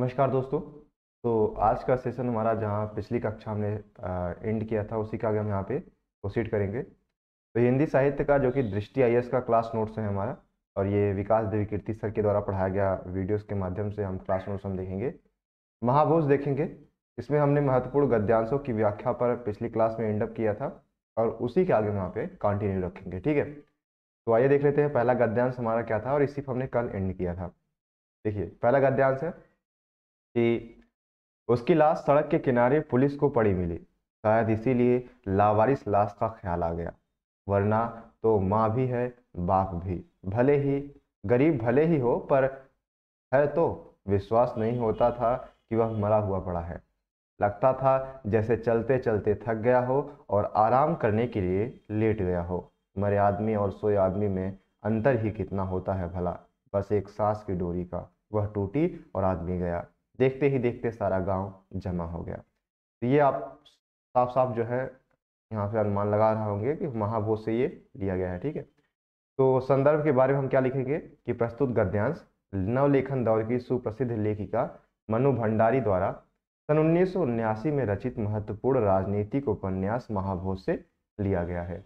नमस्कार दोस्तों तो आज का सेशन हमारा जहाँ पिछली कक्षा हमने एंड किया था उसी का आगे हम यहाँ पे प्रोसीड करेंगे तो हिंदी साहित्य का जो कि दृष्टि आई का क्लास नोट्स है हमारा और ये विकास देवी कीर्ति सर के द्वारा पढ़ाया गया वीडियोस के माध्यम से हम क्लास नोट्स हम देखेंगे महाभोज देखेंगे इसमें हमने महत्वपूर्ण गद्यांशों की व्याख्या पर पिछली क्लास में एंडअप किया था और उसी के आगे हम यहाँ पे कंटिन्यू रखेंगे ठीक है तो आइए देख लेते हैं पहला गद्यांश हमारा क्या था और इसी पर हमने कल एंड किया था देखिए पहला गद्यांश है कि उसकी लाश सड़क के किनारे पुलिस को पड़ी मिली शायद इसीलिए लावारिस लाश का ख्याल आ गया वरना तो माँ भी है बाप भी भले ही गरीब भले ही हो पर है तो विश्वास नहीं होता था कि वह मरा हुआ पड़ा है लगता था जैसे चलते चलते थक गया हो और आराम करने के लिए लेट गया हो मरे आदमी और सोए आदमी में अंतर ही कितना होता है भला बस एक सांस की डोरी का वह टूटी और आदमी गया देखते ही देखते सारा गांव जमा हो गया तो ये आप साफ साफ जो है यहाँ से अनुमान लगा रहे होंगे कि महाभोज से ये लिया गया है ठीक है तो संदर्भ के बारे में हम क्या लिखेंगे कि प्रस्तुत गद्यांश नवलेखन दौर की सुप्रसिद्ध लेखिका मनु भंडारी द्वारा सन उन्नीस में रचित महत्वपूर्ण राजनीतिक उपन्यास महाभोज से लिया गया है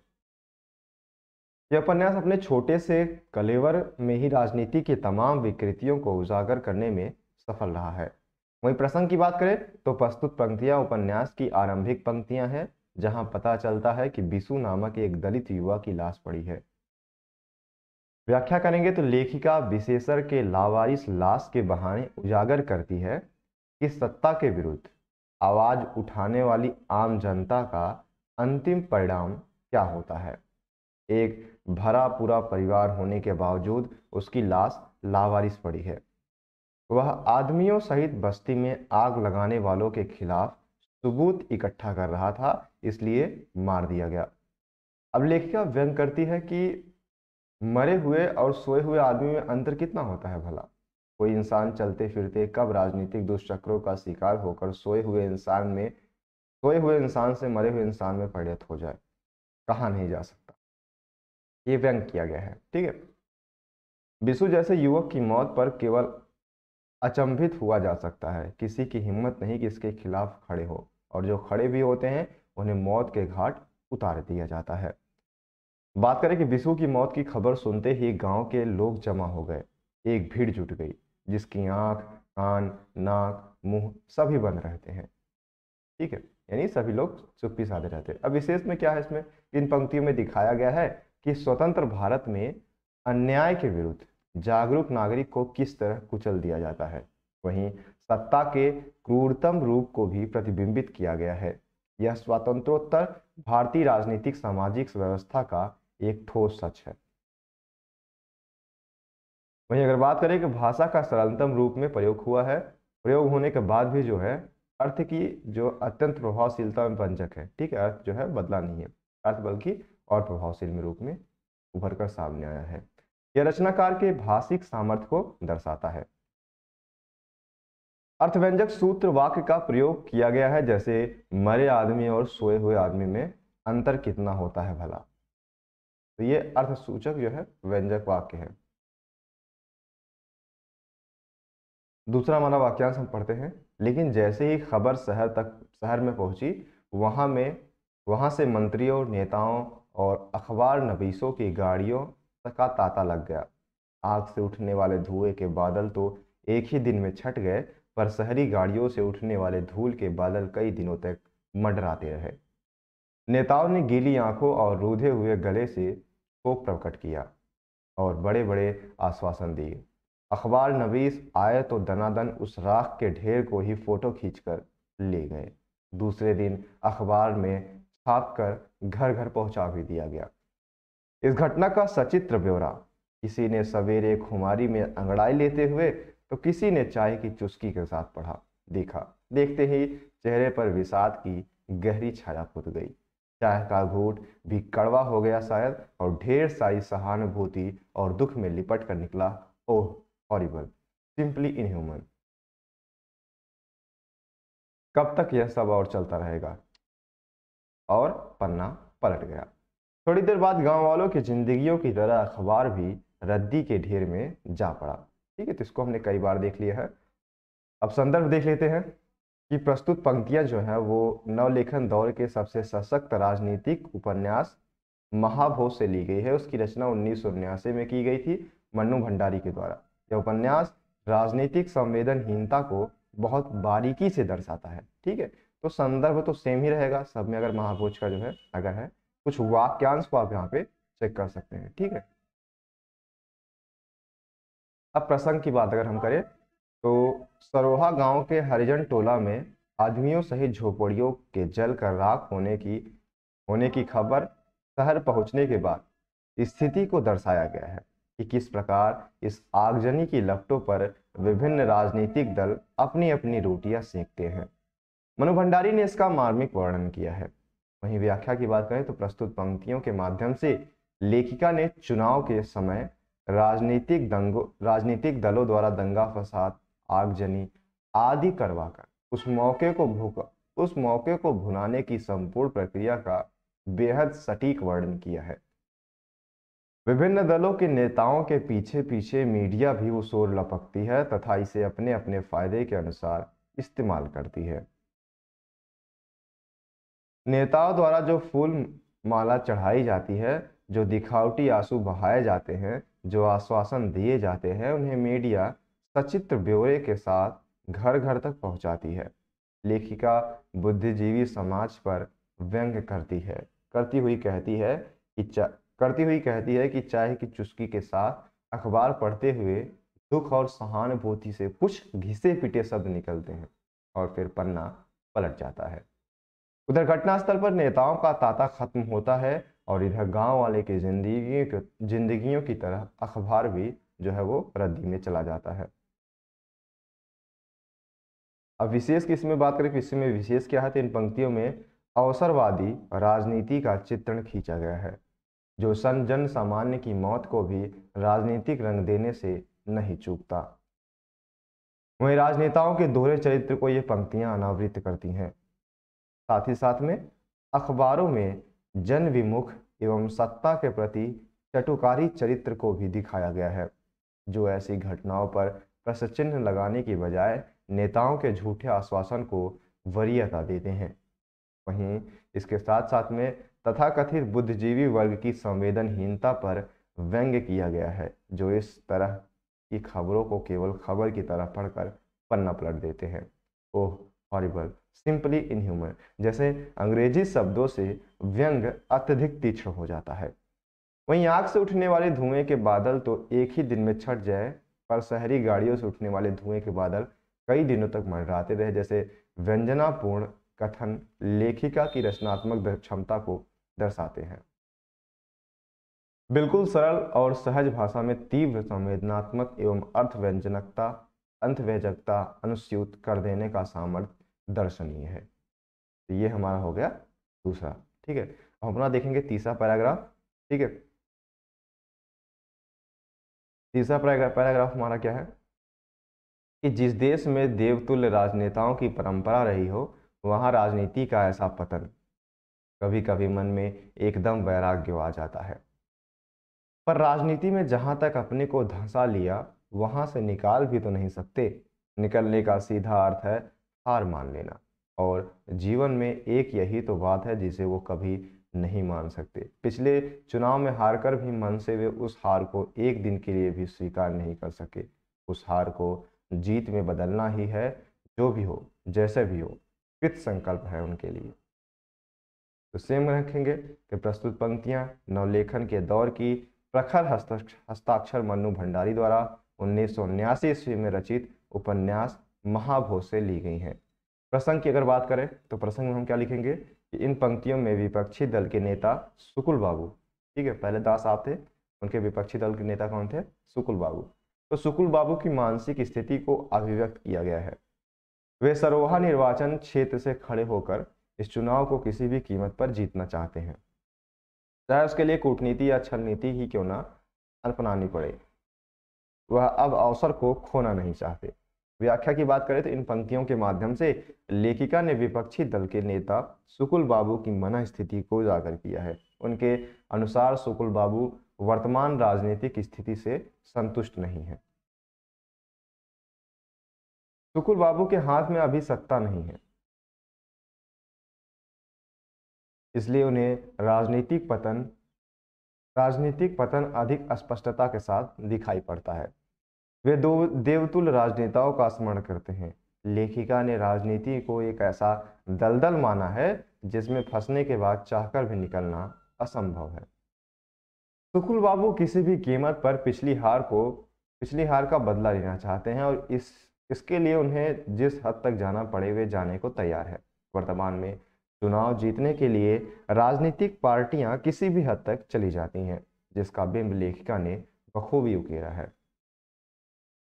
यह उपन्यास अपने छोटे से कलेवर में ही राजनीति के तमाम विकृतियों को उजागर करने में सफल रहा है वहीं प्रसंग की बात करें तो प्रस्तुत पंक्तियां उपन्यास की आरंभिक पंक्तियां हैं जहां पता चलता है कि बिसु नामक एक दलित युवा की लाश पड़ी है व्याख्या करेंगे तो लेखिका विशेषर के लावारिस लाश के बहाने उजागर करती है कि सत्ता के विरुद्ध आवाज उठाने वाली आम जनता का अंतिम परिणाम क्या होता है एक भरा पूरा परिवार होने के बावजूद उसकी लाश लावारिस पड़ी है वह आदमियों सहित बस्ती में आग लगाने वालों के खिलाफ सबूत इकट्ठा कर रहा था इसलिए मार दिया गया अब लेखिका व्यंग करती है कि मरे हुए और सोए हुए आदमी में अंतर कितना होता है भला कोई इंसान चलते फिरते कब राजनीतिक दुष्चक्रों का शिकार होकर सोए हुए इंसान में सोए हुए इंसान से मरे हुए इंसान में परिणत हो जाए कहा नहीं जा सकता ये व्यंग किया गया है ठीक है विशु जैसे युवक की मौत पर केवल अचंभित हुआ जा सकता है किसी की हिम्मत नहीं कि इसके खिलाफ खड़े हो और जो खड़े भी होते हैं उन्हें मौत के घाट उतार दिया जाता है बात करें कि बिसु की मौत की खबर सुनते ही गांव के लोग जमा हो गए एक भीड़ जुट गई जिसकी आंख कान नाक मुंह सभी बंद रहते हैं ठीक है यानी सभी लोग चुप्पी साधे रहते हैं अब विशेष में क्या है इसमें इन पंक्तियों में दिखाया गया है कि स्वतंत्र भारत में अन्याय के विरुद्ध जागरूक नागरिक को किस तरह कुचल दिया जाता है वहीं सत्ता के क्रूरतम रूप को भी प्रतिबिंबित किया गया है यह स्वतंत्रोत्तर भारतीय राजनीतिक सामाजिक व्यवस्था का एक ठोस सच है वहीं अगर बात करें कि भाषा का सरलतम रूप में प्रयोग हुआ है प्रयोग होने के बाद भी जो है अर्थ की जो अत्यंत प्रभावशीलता में वंजक है ठीक है अर्थ जो है बदला नहीं है अर्थ बल्कि और प्रभावशील रूप में उभर कर सामने आया है यह रचनाकार के भाषिक सामर्थ्य को दर्शाता है अर्थव्यंजक सूत्र वाक्य का प्रयोग किया गया है जैसे मरे आदमी और सोए हुए आदमी में अंतर कितना होता है भला तो ये सूचक जो है व्यंजक वाक्य है दूसरा हमारा वाक्यांश हम पढ़ते हैं लेकिन जैसे ही खबर शहर तक शहर में पहुंची वहां में वहां से मंत्रियों नेताओं और अखबार नबीसों की गाड़ियों का ताता लग गया आग से उठने वाले धुएं के बादल तो एक ही दिन में छट गए पर शहरी गाड़ियों से उठने वाले धूल के बादल कई दिनों तक मंडराते रहे नेताओं ने गीली आंखों और रूधे हुए गले से शोक प्रकट किया और बड़े बड़े आश्वासन दिए अखबार नवीस आए तो दनादन उस राख के ढेर को ही फोटो खींचकर ले गए दूसरे दिन अखबार में छाप कर घर घर पहुंचा भी दिया गया इस घटना का सचित्र ब्यौरा किसी ने सवेरे खुमारी में अंगड़ाई लेते हुए तो किसी ने चाय की चुस्की के साथ पढ़ा देखा देखते ही चेहरे पर विषाद की गहरी छाया पुत गई चाय का घूट भी कड़वा हो गया शायद और ढेर सारी सहानुभूति और दुख में लिपट कर निकला ओह हॉरिबल सिंपली इनह्यूमन कब तक यह सब और चलता रहेगा और पन्ना पलट गया थोड़ी देर बाद गांव वालों की जिंदगियों की तरह अखबार भी रद्दी के ढेर में जा पड़ा ठीक है तो इसको हमने कई बार देख लिया है अब संदर्भ देख लेते हैं कि प्रस्तुत पंक्तियां जो हैं वो नवलेखन दौर के सबसे सशक्त राजनीतिक उपन्यास महाभोज से ली गई है उसकी रचना उन्नीस में की गई थी मन्नू भंडारी के द्वारा यह उपन्यास राजनीतिक संवेदनहीनता को बहुत बारीकी से दर्शाता है ठीक है तो संदर्भ तो सेम ही रहेगा सब में अगर महाभोज का जो है अगर है कुछ वाक्यांश को आप यहाँ पे चेक कर सकते हैं ठीक है अब प्रसंग की बात अगर हम करें तो सरोहा गांव के हरिजन टोला में आदमियों सहित झोपड़ियों के जल कर राख होने की होने की खबर शहर पहुंचने के बाद स्थिति को दर्शाया गया है कि किस प्रकार इस आगजनी की लपटों पर विभिन्न राजनीतिक दल अपनी अपनी रोटियां सेंकते हैं मनु भंडारी ने इसका मार्मिक वर्णन किया है वहीं व्याख्या की बात करें तो प्रस्तुत पंक्तियों के माध्यम से लेखिका ने चुनाव के समय राजनीतिक दंगों राजनीतिक दलों द्वारा दंगा फसाद आगजनी आदि करवाकर उस मौके को भूखा उस मौके को भुनाने की संपूर्ण प्रक्रिया का बेहद सटीक वर्णन किया है विभिन्न दलों के नेताओं के पीछे पीछे मीडिया भी वो शोर लपकती है तथा इसे अपने अपने फायदे के अनुसार इस्तेमाल करती है नेताओं द्वारा जो फूल माला चढ़ाई जाती है जो दिखावटी आंसू बहाए जाते हैं जो आश्वासन दिए जाते हैं उन्हें मीडिया सचित्र ब्यौरे के साथ घर घर तक पहुंचाती है लेखिका बुद्धिजीवी समाज पर व्यंग करती है करती हुई कहती है कि करती हुई कहती है कि चाय की चुस्की के साथ अखबार पढ़ते हुए दुख और सहानुभूति से कुछ घिसे पिटे शब्द निकलते हैं और फिर पन्ना पलट जाता है उधर घटनास्थल पर नेताओं का तांता खत्म होता है और इधर गांव वाले की जिंदगी जिंदगियों की तरह अखबार भी जो है वो रद्दी में चला जाता है अब विशेष की इसमें बात करें इसमें विशेष क्या है तो इन पंक्तियों में अवसरवादी राजनीति का चित्रण खींचा गया है जो सन जन सामान्य की मौत को भी राजनीतिक रंग देने से नहीं चूकता वहीं राजनेताओं के दोहरे चरित्र को ये पंक्तियां अनावृत करती हैं साथ ही साथ में अखबारों में जन विमुख एवं सत्ता के प्रति चटुकारी चरित्र को भी दिखाया गया है जो ऐसी घटनाओं पर प्रश्नचिन्ह लगाने की बजाय नेताओं के झूठे आश्वासन को वरीयता देते हैं वहीं इसके साथ साथ में तथाकथित बुद्धिजीवी वर्ग की संवेदनहीनता पर व्यंग्य किया गया है जो इस तरह की खबरों को केवल खबर की तरह पढ़कर पन्ना पलट देते हैं ओह हॉरिबल सिंपली इनह्यूमन जैसे अंग्रेजी शब्दों से व्यंग अत्यधिक तीक्ष्ण हो जाता है वहीं आग से उठने वाले धुएं के बादल तो एक ही दिन में छट जाए पर शहरी गाड़ियों से उठने वाले धुएं के बादल कई दिनों तक मंडराते रहे जैसे व्यंजनापूर्ण कथन लेखिका की रचनात्मक क्षमता को दर्शाते हैं बिल्कुल सरल और सहज भाषा में तीव्र संवेदनात्मक एवं अर्थ अर्थव्यंजनकता अंतव्यजकता अनुस्यूत कर देने का सामर्थ्य दर्शनीय है तो ये हमारा हो गया दूसरा ठीक है अब अपना देखेंगे तीसरा पैराग्राफ ठीक है तीसरा पैराग्राफ हमारा क्या है कि जिस देश में देवतुल्य राजनेताओं की परंपरा रही हो वहाँ राजनीति का ऐसा पतन कभी कभी मन में एकदम वैराग्य आ जाता है पर राजनीति में जहाँ तक अपने को धंसा लिया वहाँ से निकाल भी तो नहीं सकते निकलने का सीधा अर्थ है हार मान लेना और जीवन में एक यही तो बात है जिसे वो कभी नहीं मान सकते पिछले चुनाव में हारकर भी मन से वे उस हार को एक दिन के लिए भी स्वीकार नहीं कर सके उस हार को जीत में बदलना ही है जो भी हो जैसे भी हो कृत संकल्प है उनके लिए तो सेम रखेंगे कि प्रस्तुत पंक्तियां नवलेखन के दौर की प्रखर हस्ताक्षर मनु भंडारी द्वारा उन्नीस ईस्वी में रचित उपन्यास महाभोज से ली गई हैं प्रसंग की अगर बात करें तो प्रसंग में हम क्या लिखेंगे कि इन पंक्तियों में विपक्षी दल के नेता सुकुल बाबू ठीक है पहले दास आप थे उनके विपक्षी दल के नेता कौन थे सुकुल बाबू तो सुकुल बाबू की मानसिक स्थिति को अभिव्यक्त किया गया है वे सरोहा निर्वाचन क्षेत्र से खड़े होकर इस चुनाव को किसी भी कीमत पर जीतना चाहते हैं चाहे उसके लिए कूटनीति या छल नीति ही क्यों ना अपनानी पड़े वह अब अवसर को खोना नहीं चाहते व्याख्या की बात करें तो इन पंक्तियों के माध्यम से लेखिका ने विपक्षी दल के नेता सुकुल बाबू की मना स्थिति को उजागर किया है उनके अनुसार सुकुल बाबू वर्तमान राजनीतिक स्थिति से संतुष्ट नहीं है सुकुल बाबू के हाथ में अभी सत्ता नहीं है इसलिए उन्हें राजनीतिक पतन राजनीतिक पतन अधिक स्पष्टता के साथ दिखाई पड़ता है वे दो देवतुल राजनेताओं का स्मरण करते हैं लेखिका ने राजनीति को एक ऐसा दलदल माना है जिसमें फंसने के बाद चाहकर भी निकलना असंभव है सुकुल बाबू किसी भी कीमत पर पिछली हार को पिछली हार का बदला लेना चाहते हैं और इस इसके लिए उन्हें जिस हद तक जाना पड़े वे जाने को तैयार है वर्तमान में चुनाव जीतने के लिए राजनीतिक पार्टियां किसी भी हद तक चली जाती हैं जिसका बिंब लेखिका ने बखूबी उकेरा है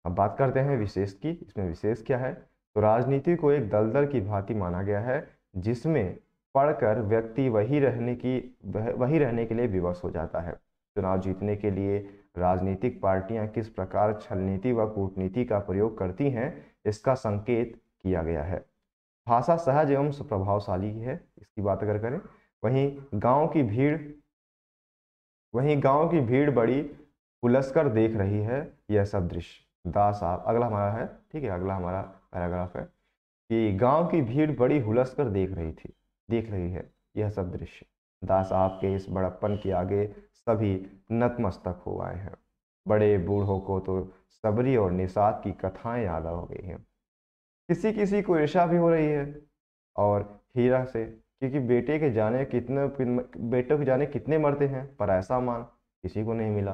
अब बात करते हैं विशेष की इसमें विशेष क्या है तो राजनीति को एक दलदल की भांति माना गया है जिसमें पढ़कर व्यक्ति वही रहने की वही रहने के लिए विवश हो जाता है चुनाव जीतने के लिए राजनीतिक पार्टियां किस प्रकार छलनीति व कूटनीति का प्रयोग करती हैं इसका संकेत किया गया है भाषा सहज एवं प्रभावशाली है इसकी बात अगर करें वहीं गांव की भीड़ वहीं गांव की भीड़ बड़ी उलसकर देख रही है यह सब दृश्य दास आप अगला हमारा है ठीक है अगला हमारा पैराग्राफ है कि गांव की भीड़ बड़ी हुलस कर देख रही थी देख रही है यह सब दृश्य दास आपके इस बड़प्पन के आगे सभी नतमस्तक हो आए हैं बड़े बूढ़ों को तो सबरी और निषाद की कथाएं याद हो गई हैं किसी किसी को ईर्षा भी हो रही है और हीरा से क्योंकि बेटे के जाने कितने बेटों के जाने कितने मरते हैं पर ऐसा मान किसी को नहीं मिला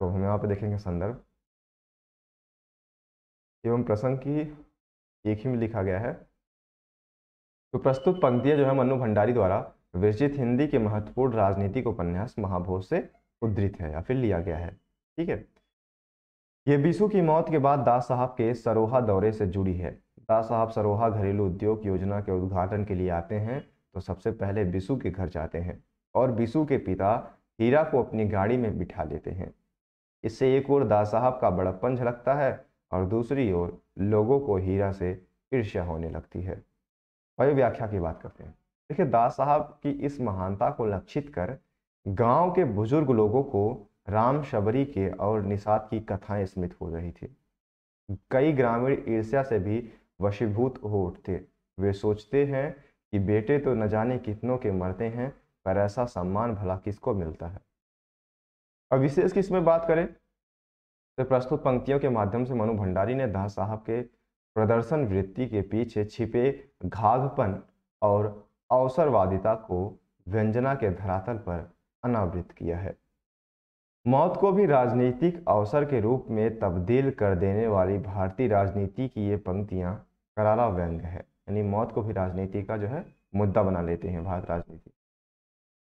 तो हम यहाँ पर देखेंगे संदर्भ एवं प्रसंग की एक ही में लिखा गया है तो प्रस्तुत पंक्तियां जो है मनु भंडारी द्वारा विरचित हिंदी के महत्वपूर्ण राजनीतिक उपन्यास महाभोज से उद्धृत है या फिर लिया गया है ठीक है ये बीसू की मौत के बाद दास साहब के सरोहा दौरे से जुड़ी है दास साहब सरोहा घरेलू उद्योग योजना के उद्घाटन के लिए आते हैं तो सबसे पहले बिशु के घर जाते हैं और बीसू के पिता हीरा को अपनी गाड़ी में बिठा लेते हैं इससे एक और दास साहब का बड़प्पन झलकता है और दूसरी ओर लोगों को हीरा से ईर्ष्या होने लगती है और व्याख्या की बात करते हैं देखिए दास साहब की इस महानता को लक्षित कर गांव के बुजुर्ग लोगों को राम शबरी के और निषाद की कथाएं स्मृत हो रही थी कई ग्रामीण ईर्ष्या से भी वशीभूत हो उठते वे सोचते हैं कि बेटे तो न जाने कितनों के मरते हैं पर ऐसा सम्मान भला किसको मिलता है अब विशेष किस में बात करें तो प्रस्तुत पंक्तियों के माध्यम से मनु भंडारी ने दास साहब के प्रदर्शन वृत्ति के पीछे छिपे घाघपन और अवसरवादिता को व्यंजना के धरातल पर अनावृत किया है मौत को भी राजनीतिक अवसर के रूप में तब्दील कर देने वाली भारतीय राजनीति की ये पंक्तियाँ करारा व्यंग है यानी मौत को भी राजनीति का जो है मुद्दा बना लेते हैं भारत राजनीति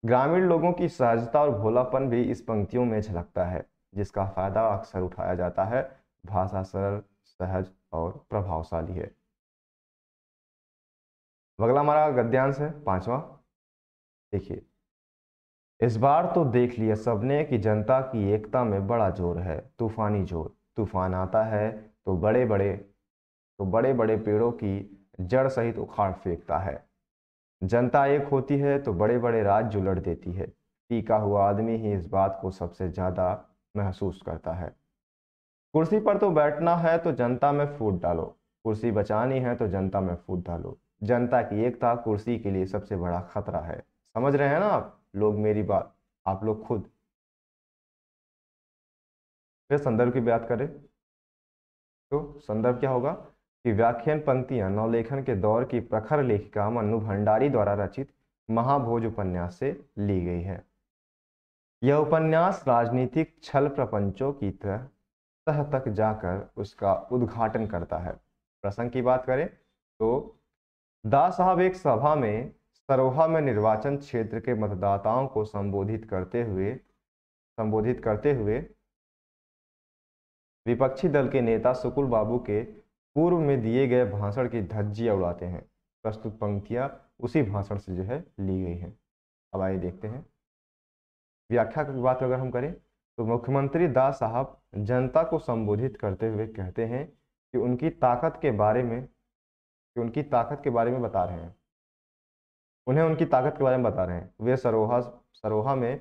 ग्रामीण लोगों की सहजता और भोलापन भी इस पंक्तियों में झलकता है जिसका फ़ायदा अक्सर उठाया जाता है भाषा सरल सहज और प्रभावशाली है अगला हमारा गद्यांश है पांचवा देखिए इस बार तो देख लिया सबने कि जनता की एकता में बड़ा जोर है तूफानी जोर तूफान आता है तो बड़े बड़े तो बड़े बड़े पेड़ों की जड़ सहित उखाड़ फेंकता है जनता एक होती है तो बड़े बड़े राज्य उलट देती है टीका हुआ आदमी ही इस बात को सबसे ज़्यादा महसूस करता है कुर्सी पर तो बैठना है तो जनता में फूट डालो कुर्सी बचानी है तो जनता में फूट डालो जनता की एकता कुर्सी के लिए सबसे बड़ा खतरा है समझ रहे हैं ना आप लोग मेरी बात आप लोग खुद फिर संदर्भ की बात करें तो संदर्भ क्या होगा कि व्याख्यान पंक्तियां नवलेखन के दौर की प्रखर लेखिका मनु भंडारी द्वारा रचित महाभोज उपन्यास से ली गई है यह उपन्यास राजनीतिक छल प्रपंचों की तरह तह तक जाकर उसका उद्घाटन करता है प्रसंग की बात करें तो दास साहब एक सभा में सरोहा में निर्वाचन क्षेत्र के मतदाताओं को संबोधित करते हुए संबोधित करते हुए विपक्षी दल के नेता सुकुल बाबू के पूर्व में दिए गए भाषण की धज्जियाँ उड़ाते हैं प्रस्तुत पंक्तियाँ उसी भाषण से जो है ली गई हैं अब आइए देखते हैं व्याख्या की बात अगर हम करें तो मुख्यमंत्री दास साहब जनता को संबोधित करते हुए कहते हैं कि उनकी ताकत के बारे में कि उनकी ताकत के बारे में बता रहे हैं उन्हें उनकी ताकत के बारे में बता रहे हैं वे सरोहा सरोहा में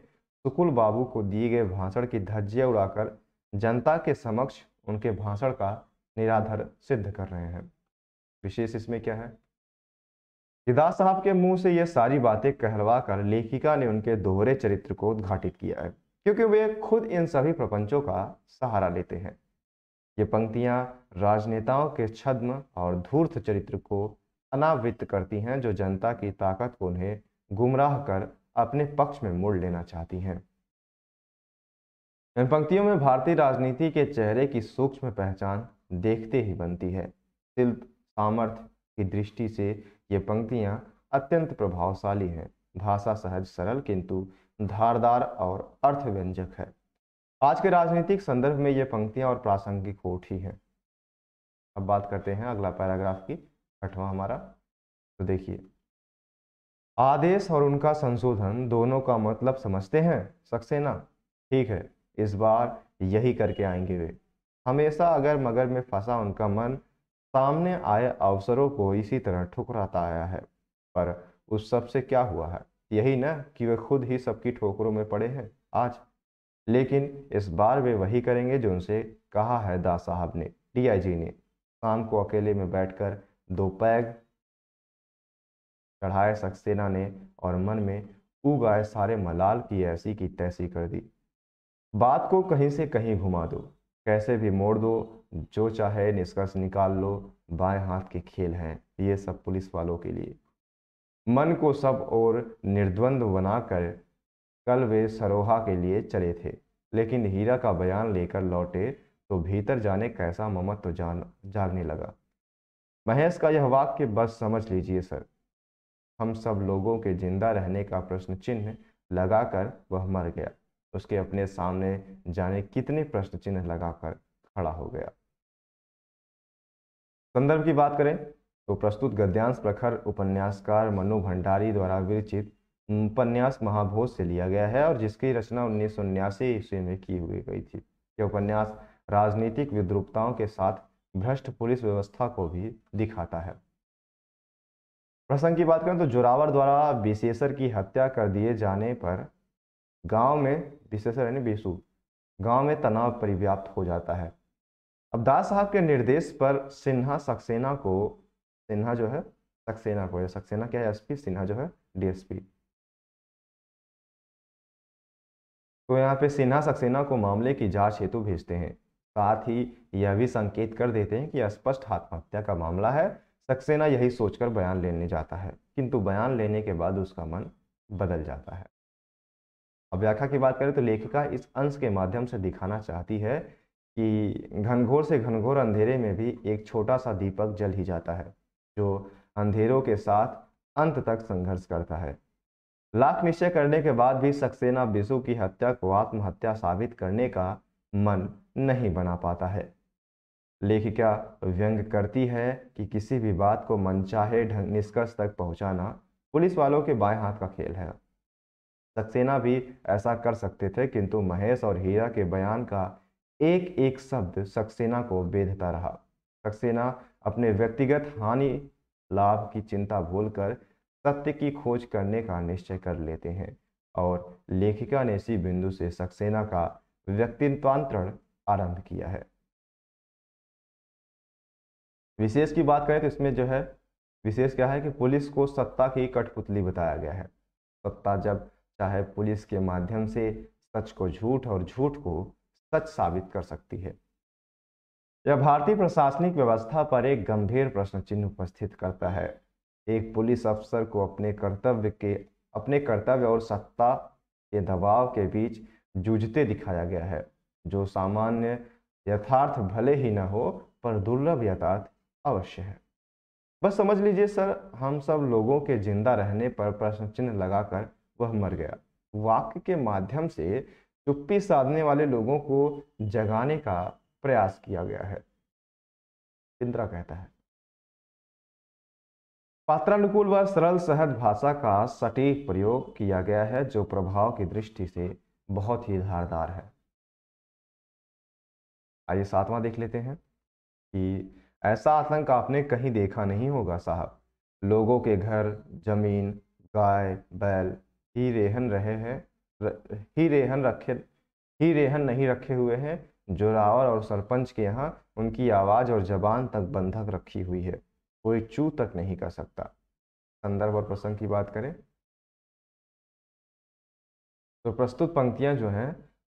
सुकुल बाबू को दिए गए भाषण की धज्जिया उड़ाकर जनता के समक्ष उनके भाषण का निराधर सिद्ध कर रहे हैं विशेष इसमें क्या है हिदास साहब के मुंह से ये सारी बातें कहलवा कर लेखिका ने उनके दोहरे चरित्र को उद्घाटित किया है क्योंकि वे खुद इन सभी प्रपंचों का सहारा लेते हैं ये पंक्तियां राजनेताओं के छद्म और धूर्त चरित्र को अनावृत करती हैं जो जनता की ताकत को उन्हें गुमराह कर अपने पक्ष में मोड़ लेना चाहती हैं इन पंक्तियों में भारतीय राजनीति के चेहरे की सूक्ष्म पहचान देखते ही बनती है शिल्प सामर्थ्य की दृष्टि से ये पंक्तियाँ अत्यंत प्रभावशाली हैं भाषा सहज सरल किंतु धारदार और अर्थव्यंजक है आज के राजनीतिक संदर्भ में ये पंक्तियाँ और प्रासंगिक हो उठी हैं अब बात करते हैं अगला पैराग्राफ की अठवा हमारा तो देखिए आदेश और उनका संशोधन दोनों का मतलब समझते हैं सक्सेना ठीक है इस बार यही करके आएंगे वे हमेशा अगर मगर में फंसा उनका मन सामने आए अवसरों को इसी तरह ठुकराता आया है पर उस सब से क्या हुआ है यही ना कि वे खुद ही सबकी ठोकरों में पड़े हैं आज लेकिन इस बार वे वही करेंगे जो उनसे कहा है दास साहब ने डीआईजी ने शाम को अकेले में बैठकर दो पैग चढ़ाए सक्सेना ने और मन में उगाए सारे मलाल की ऐसी की तैसी कर दी बात को कहीं से कहीं घुमा दो कैसे भी मोड़ दो जो चाहे निष्कर्ष निकाल लो बाएं हाथ के खेल हैं ये सब पुलिस वालों के लिए मन को सब और निर्द्वंद बनाकर कल वे सरोहा के लिए चले थे लेकिन हीरा का बयान लेकर लौटे तो भीतर जाने कैसा ममत तो जान जागने लगा महेश का यह वाक्य बस समझ लीजिए सर हम सब लोगों के जिंदा रहने का प्रश्न चिन्ह लगाकर वह मर गया उसके अपने सामने जाने कितने प्रश्न चिन्ह लगाकर खड़ा हो गया संदर्भ की बात करें तो प्रस्तुत गद्यांश प्रखर उपन्यासकार मनु भंडारी द्वारा विरचित उपन्यास महाभोज से लिया गया है और जिसकी रचना उन्नीस सौ उन्यासी ईस्वी में की हुई गई थी यह उपन्यास राजनीतिक विद्रुपताओं के साथ भ्रष्ट पुलिस व्यवस्था को भी दिखाता है प्रसंग की बात करें तो जोरावर द्वारा विशेषर की हत्या कर दिए जाने पर गांव में विशेषर यानी बेसु गांव में तनाव परिव्याप्त हो जाता है अब दास साहब के निर्देश पर सिन्हा सक्सेना को सिन्हा जो है सक्सेना को सक्सेना क्या है एसपी सिन्हा जो है डीएसपी तो यहाँ पे सिन्हा सक्सेना को मामले की जांच हेतु भेजते हैं साथ ही यह भी संकेत कर देते हैं कि स्पष्ट आत्महत्या का मामला है सक्सेना यही सोचकर बयान लेने जाता है किंतु बयान लेने के बाद उसका मन बदल जाता है अब व्याख्या की बात करें तो लेखिका इस अंश के माध्यम से दिखाना चाहती है कि घनघोर से घनघोर अंधेरे में भी एक छोटा सा दीपक जल ही जाता है जो अंधेरों के साथ अंत तक संघर्ष करता है लाख निश्चय करने के बाद भी सक्सेना बिसु की हत्या को आत्महत्या साबित करने का मन नहीं बना पाता है लेखिका व्यंग करती है कि किसी भी बात को मनचाहे ढंग निष्कर्ष तक पहुंचाना पुलिस वालों के बाएं हाथ का खेल है सक्सेना भी ऐसा कर सकते थे किंतु महेश और हीरा के बयान का एक एक शब्द सक्सेना को बेधता रहा सक्सेना अपने व्यक्तिगत हानि लाभ की चिंता भूलकर सत्य की खोज करने का निश्चय कर लेते हैं और लेखिका ने इसी बिंदु से सक्सेना का व्यक्तित्वांतरण आरंभ किया है विशेष की बात करें तो इसमें जो है विशेष क्या है कि पुलिस को सत्ता की कठपुतली बताया गया है सत्ता जब चाहे पुलिस के माध्यम से सच को झूठ और झूठ को सच साबित कर सकती है यह भारतीय प्रशासनिक व्यवस्था पर एक गंभीर प्रश्न चिन्ह उपस्थित करता है एक पुलिस अफसर को अपने कर्तव्य के अपने कर्तव्य और सत्ता के दबाव के बीच जूझते दिखाया गया है जो सामान्य यथार्थ भले ही न हो पर दुर्लभ यथार्थ अवश्य है बस समझ लीजिए सर हम सब लोगों के जिंदा रहने पर प्रश्न चिन्ह लगाकर वह मर गया वाक्य के माध्यम से चुप्पी साधने वाले लोगों को जगाने का प्रयास किया गया है इंदिरा कहता है पात्रानुकूल व सरल सहज भाषा का सटीक प्रयोग किया गया है जो प्रभाव की दृष्टि से बहुत ही धारदार है आइए सातवां देख लेते हैं कि ऐसा आतंक आपने कहीं देखा नहीं होगा साहब लोगों के घर जमीन गाय बैल ही रेहन रहे हैं ही रेहन रखे ही रेहन नहीं रखे हुए हैं जोरावर और सरपंच के यहाँ उनकी आवाज़ और जबान तक बंधक रखी हुई है कोई चू तक नहीं कर सकता संदर्भ और प्रसंग की बात करें तो प्रस्तुत पंक्तियाँ जो हैं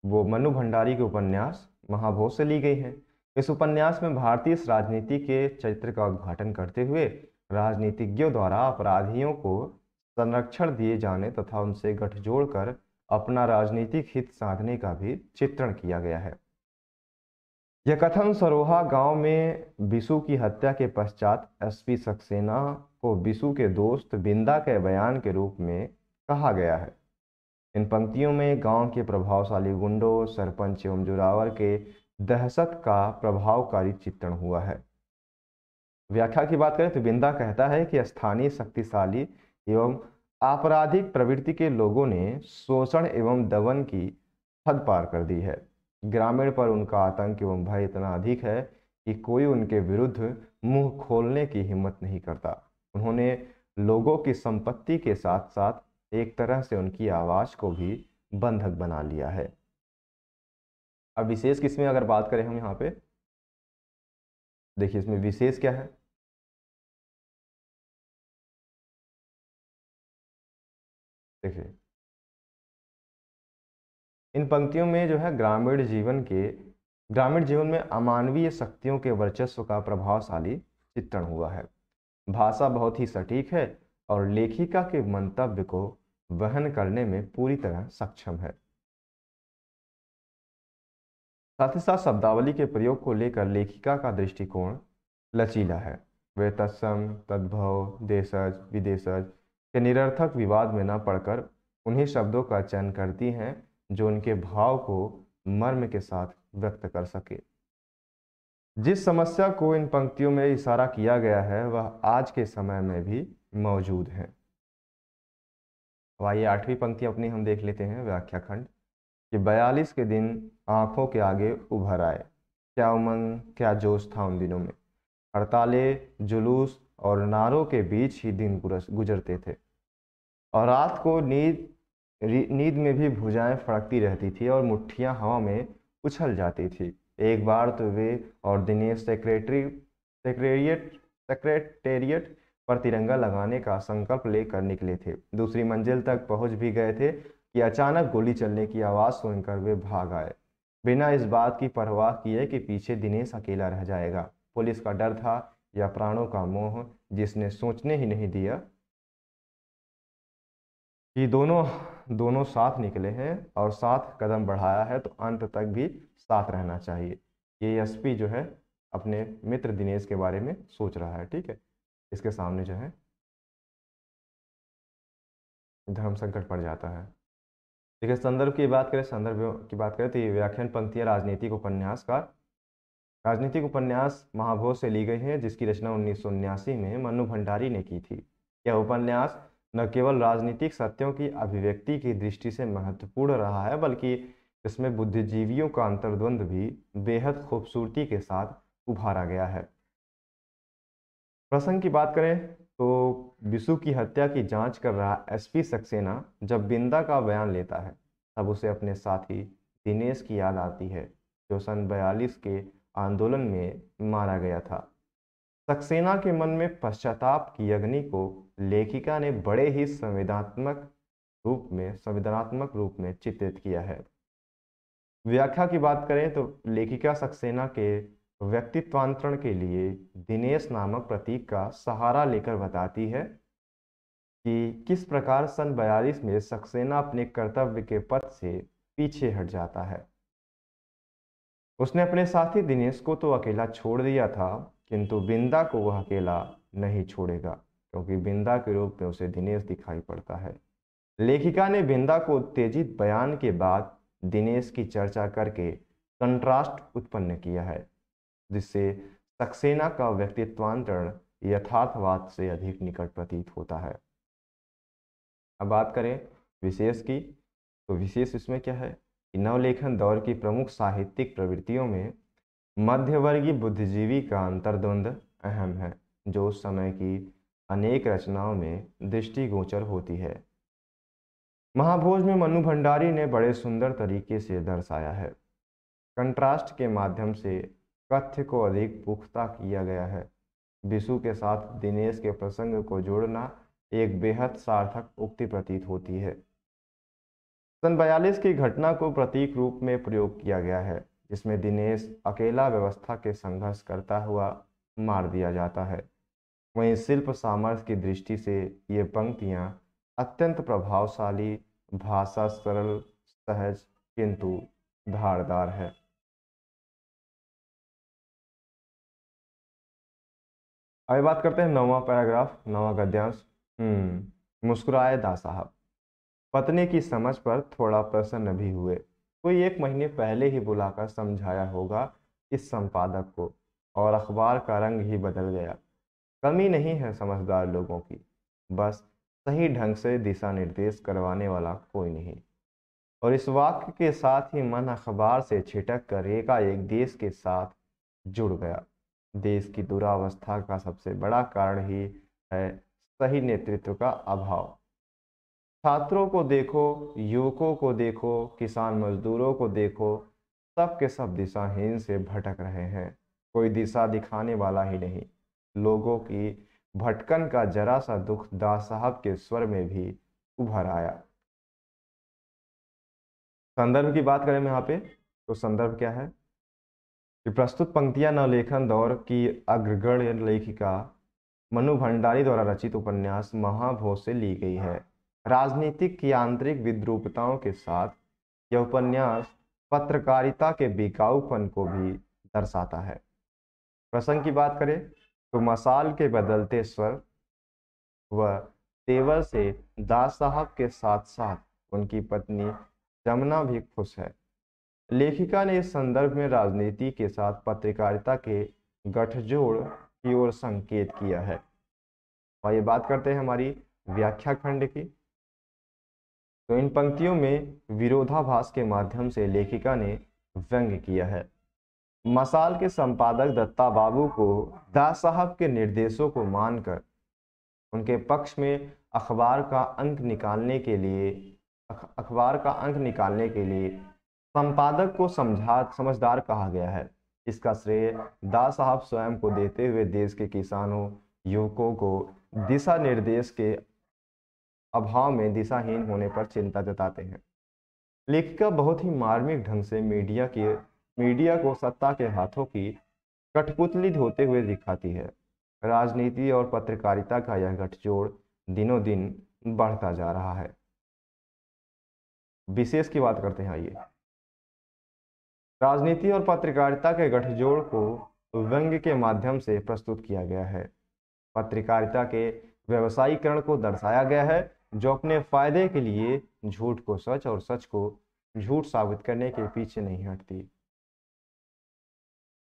वो मनु भंडारी के उपन्यास महाभोज से ली गई हैं इस उपन्यास में भारतीय राजनीति के चरित्र का उद्घाटन करते हुए राजनीतिज्ञों द्वारा अपराधियों को संरक्षण दिए जाने तथा उनसे गठजोड़ कर अपना राजनीतिक हित साधने का भी चित्रण किया गया है यह कथन सरोहा गांव में बिशु की हत्या के पश्चात एसपी सक्सेना को बिशु के दोस्त बिंदा के बयान के रूप में कहा गया है इन पंक्तियों में गांव के प्रभावशाली गुंडों सरपंच एवं जोरावर के दहशत का प्रभावकारी चित्रण हुआ है व्याख्या की बात करें तो बिंदा कहता है कि स्थानीय शक्तिशाली एवं आपराधिक प्रवृत्ति के लोगों ने शोषण एवं दवन की हद पार कर दी है ग्रामीण पर उनका आतंक एवं भय इतना अधिक है कि कोई उनके विरुद्ध मुंह खोलने की हिम्मत नहीं करता उन्होंने लोगों की संपत्ति के साथ साथ एक तरह से उनकी आवाज़ को भी बंधक बना लिया है अब विशेष किसमें अगर बात करें हम यहाँ पे देखिए इसमें विशेष क्या है देखिए इन पंक्तियों में जो है ग्रामीण जीवन के ग्रामीण जीवन में अमानवीय शक्तियों के वर्चस्व का प्रभावशाली चित्रण हुआ है भाषा बहुत ही सटीक है और लेखिका के मंतव्य को वहन करने में पूरी तरह सक्षम है साथ ही साथ शब्दावली के प्रयोग को लेकर लेखिका का दृष्टिकोण लचीला है वे तत्सम तद्भव देशज विदेशज के निरर्थक विवाद में न पढ़कर उन्हीं शब्दों का चयन करती हैं जो उनके भाव को मर्म के साथ व्यक्त कर सके जिस समस्या को इन पंक्तियों में इशारा किया गया है वह आज के समय में भी मौजूद है आइए आठवीं पंक्ति अपनी हम देख लेते हैं व्याख्या खंड कि बयालीस के दिन आंखों के आगे उभर आए क्या उमंग क्या जोश था उन दिनों में हड़तालें जुलूस और नारों के बीच ही दिन गुजरते थे और रात को नींद नींद में भी भुजाएं फड़कती रहती थी और मुट्ठियां हवा में उछल जाती थी एक बार तो वे और दिनेश सेक्रेटरी सेक्रेटरिएट सेक्रेटेरिएट पर तिरंगा लगाने का संकल्प लेकर निकले थे दूसरी मंजिल तक पहुंच भी गए थे कि अचानक गोली चलने की आवाज़ सुनकर वे भाग आए बिना इस बात की परवाह किए कि पीछे दिनेश अकेला रह जाएगा पुलिस का डर था या प्राणों का मोह जिसने सोचने ही नहीं दिया कि दोनों दोनों साथ निकले हैं और साथ कदम बढ़ाया है तो अंत तक भी साथ रहना चाहिए ये एसपी जो है अपने मित्र दिनेश के बारे में सोच रहा है ठीक है इसके सामने जो है धर्म संकट पड़ जाता है देखिए संदर्भ की बात करें संदर्भ की बात करें तो ये व्याख्यान पंक्तियाँ राजनीतिक उपन्यास का राजनीतिक उपन्यास महाभोज से ली गई है जिसकी रचना उन्नीस में मनु भंडारी ने की थी यह उपन्यास न केवल राजनीतिक सत्यों की अभिव्यक्ति की दृष्टि से महत्वपूर्ण रहा है बल्कि इसमें बुद्धिजीवियों का अंतर्द्वंद भी बेहद खूबसूरती के साथ उभारा गया है प्रसंग की बात करें तो विशु की हत्या की जांच कर रहा एसपी सक्सेना जब बिंदा का बयान लेता है तब उसे अपने साथी दिनेश की याद आती है जो सन बयालीस के आंदोलन में मारा गया था सक्सेना के मन में पश्चाताप की अग्नि को लेखिका ने बड़े ही संविधात्मक रूप में संविधानात्मक रूप में चित्रित किया है व्याख्या की बात करें तो लेखिका सक्सेना के व्यक्तित्वांतरण के लिए दिनेश नामक प्रतीक का सहारा लेकर बताती है कि किस प्रकार सन बयालीस में सक्सेना अपने कर्तव्य के पथ से पीछे हट जाता है उसने अपने साथी दिनेश को तो अकेला छोड़ दिया था किंतु बिंदा को वह अकेला नहीं छोड़ेगा क्योंकि बिंदा के रूप में उसे दिनेश दिखाई पड़ता है लेखिका ने बिंदा को उत्तेजित बयान के बाद दिनेश की चर्चा करके कंट्रास्ट उत्पन्न किया है जिससे सक्सेना का व्यक्तित्वांतरण यथार्थवाद से अधिक निकट प्रतीत होता है अब बात करें विशेष की तो विशेष इसमें क्या है नवलेखन दौर की प्रमुख साहित्यिक प्रवृत्तियों में मध्यवर्गीय बुद्धिजीवी का अंतर्द्वंद अहम है जो उस समय की अनेक रचनाओं में दृष्टिगोचर होती है महाभोज में मनु भंडारी ने बड़े सुंदर तरीके से दर्शाया है कंट्रास्ट के माध्यम से तथ्य को अधिक पुख्ता किया गया है विशु के साथ दिनेश के प्रसंग को जोड़ना एक बेहद सार्थक उक्ति प्रतीत होती है सन बयालीस की घटना को प्रतीक रूप में प्रयोग किया गया है जिसमें दिनेश अकेला व्यवस्था के संघर्ष करता हुआ मार दिया जाता है वहीं शिल्प सामर्थ्य की दृष्टि से ये पंक्तियाँ अत्यंत प्रभावशाली भाषा सरल सहज किंतु धारदार है अभी बात करते हैं नवा पैराग्राफ नवा गद्यांश हम्म, मुस्कुराए दा साहब पत्नी की समझ पर थोड़ा प्रसन्न भी हुए कोई एक महीने पहले ही बुलाकर समझाया होगा इस संपादक को और अखबार का रंग ही बदल गया कमी नहीं है समझदार लोगों की बस सही ढंग से दिशा निर्देश करवाने वाला कोई नहीं और इस वाक्य के साथ ही मन अखबार से छिटक कर एकाएक देश के साथ जुड़ गया देश की दुरावस्था का सबसे बड़ा कारण ही है सही नेतृत्व का अभाव छात्रों को देखो युवकों को देखो किसान मजदूरों को देखो सब के सब दिशाहीन से भटक रहे हैं कोई दिशा दिखाने वाला ही नहीं लोगों की भटकन का जरा सा दुख दास साहब के स्वर में भी उभर आया संदर्भ की बात करें यहाँ पे तो संदर्भ क्या है कि प्रस्तुत पंक्तियां नवलेखन दौर की अग्रगण्य लेखिका मनु भंडारी द्वारा रचित उपन्यास महाभोज से ली गई है राजनीतिक की आंतरिक विद्रूपताओं के साथ यह उपन्यास पत्रकारिता के बिकाऊपन को भी दर्शाता है प्रसंग की बात करें तो मसाल के बदलते स्वर व तेवर से दास साहब के साथ साथ उनकी पत्नी जमुना भी खुश है लेखिका ने इस संदर्भ में राजनीति के साथ पत्रकारिता के गठजोड़ की ओर संकेत किया है और ये बात करते हैं हमारी व्याख्या खंड की तो इन पंक्तियों में विरोधाभास के माध्यम से लेखिका ने व्यंग किया है मसाल के संपादक दत्ता बाबू को दास साहब के निर्देशों को मानकर उनके पक्ष में अखबार का अंक निकालने के लिए अखबार का अंक निकालने के लिए संपादक को समझा समझदार कहा गया है इसका श्रेय दास साहब स्वयं को देते हुए देश के किसानों युवकों को दिशा निर्देश के अभाव में दिशाहीन होने पर चिंता जताते हैं लेखिका बहुत ही मार्मिक ढंग से मीडिया के मीडिया को सत्ता के हाथों की कठपुतली धोते हुए दिखाती है राजनीति और पत्रकारिता का यह गठजोड़ दिनों दिन बढ़ता जा रहा है विशेष की बात करते हैं आइए राजनीति और पत्रकारिता के गठजोड़ को व्यंग के माध्यम से प्रस्तुत किया गया है पत्रकारिता के व्यवसायीकरण को दर्शाया गया है जो अपने फायदे के लिए झूठ को सच और सच को झूठ साबित करने के पीछे नहीं हटती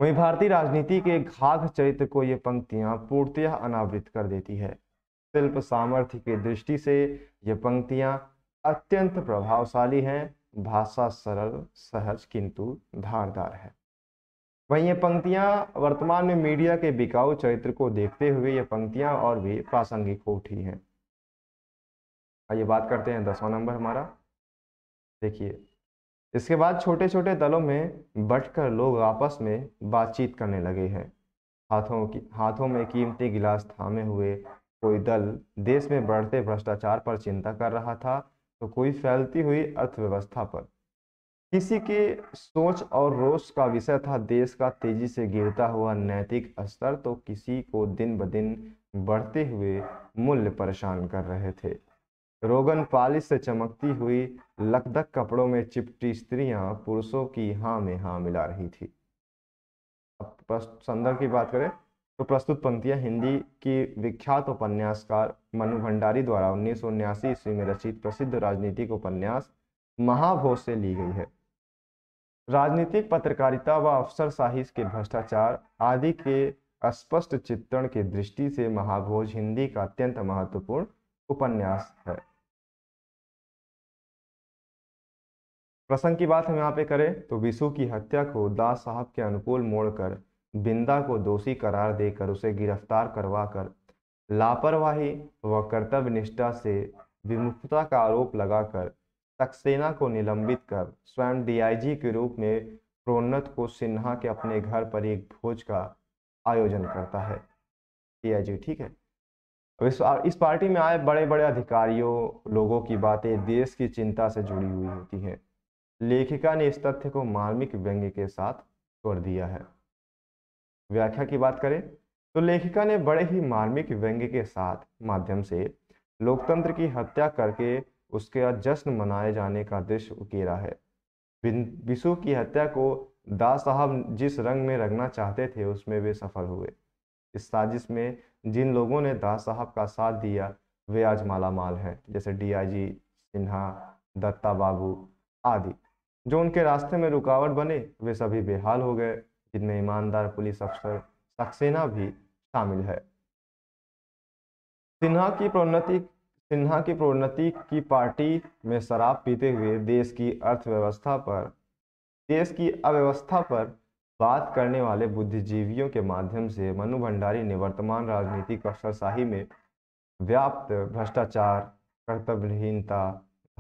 वहीं भारतीय राजनीति के घाघ चरित्र को ये पंक्तियां पूर्तिया अनावृत कर देती है शिल्प सामर्थ्य की दृष्टि से ये पंक्तियां अत्यंत प्रभावशाली हैं भाषा सरल सहज किंतु धारदार है वहीं ये पंक्तियां वर्तमान में मीडिया के बिकाऊ चरित्र को देखते हुए ये पंक्तियां और भी प्रासंगिक उठी हैं आइए बात करते हैं दसवां नंबर हमारा देखिए इसके बाद छोटे छोटे दलों में बंटकर लोग आपस में बातचीत करने लगे हैं हाथों की हाथों में कीमती गिलास थामे हुए कोई दल देश में बढ़ते भ्रष्टाचार पर चिंता कर रहा था तो कोई फैलती हुई अर्थव्यवस्था पर किसी के सोच और रोष का विषय था देश का तेजी से गिरता हुआ नैतिक स्तर तो किसी को दिन ब दिन बढ़ते हुए मूल्य परेशान कर रहे थे रोगन पालिश से चमकती हुई लकदक कपड़ों में चिपटी स्त्रियां पुरुषों की हाँ में हाँ मिला रही थी अब संदर्भ की बात करें तो प्रस्तुत पंक्तियां हिंदी की विख्यात उपन्यासकार मनु भंडारी द्वारा उन्नीस ईस्वी में रचित प्रसिद्ध राजनीतिक उपन्यास महाभोज से ली गई है राजनीतिक पत्रकारिता व अफसर साहिश के भ्रष्टाचार आदि के स्पष्ट चित्रण की दृष्टि से महाभोज हिंदी का अत्यंत महत्वपूर्ण उपन्यास है प्रसंग की बात हम यहाँ पे करें तो विशु की हत्या को दास साहब के अनुकूल मोड़कर बिंदा को दोषी करार देकर उसे गिरफ्तार करवाकर लापरवाही व कर्तव्य निष्ठा से विमुखता का आरोप लगाकर सक्सेना को निलंबित कर स्वयं डीआईजी के रूप में प्रोन्नत को सिन्हा के अपने घर पर एक भोज का आयोजन करता है डीआईजी ठीक है अब इस पार्टी में आए बड़े बड़े अधिकारियों लोगों की बातें देश की चिंता से जुड़ी हुई होती हैं लेखिका ने इस तथ्य को मार्मिक व्यंग्य के साथ तोड़ दिया है व्याख्या की बात करें तो लेखिका ने बड़े ही मार्मिक व्यंग्य के साथ माध्यम से लोकतंत्र की हत्या करके उसके जश्न मनाए जाने का दृश्य उकेरा है विशु की हत्या को दास साहब जिस रंग में रंगना चाहते थे उसमें वे सफल हुए इस साजिश में जिन लोगों ने दास साहब का साथ दिया वे आज मालामाल हैं जैसे डीआईजी सिन्हा दत्ता बाबू आदि जो उनके रास्ते में रुकावट बने वे सभी बेहाल हो गए जिनमें ईमानदार पुलिस अफसर सक्सेना भी शामिल है सिन्हा की प्रोन्नति सिन्हा की प्रोन्नति की पार्टी में शराब पीते हुए देश की अर्थव्यवस्था पर देश की अव्यवस्था पर बात करने वाले बुद्धिजीवियों के माध्यम से मनु भंडारी ने वर्तमान राजनीतिक अफसरशाही में व्याप्त भ्रष्टाचार कर्तव्यहीनता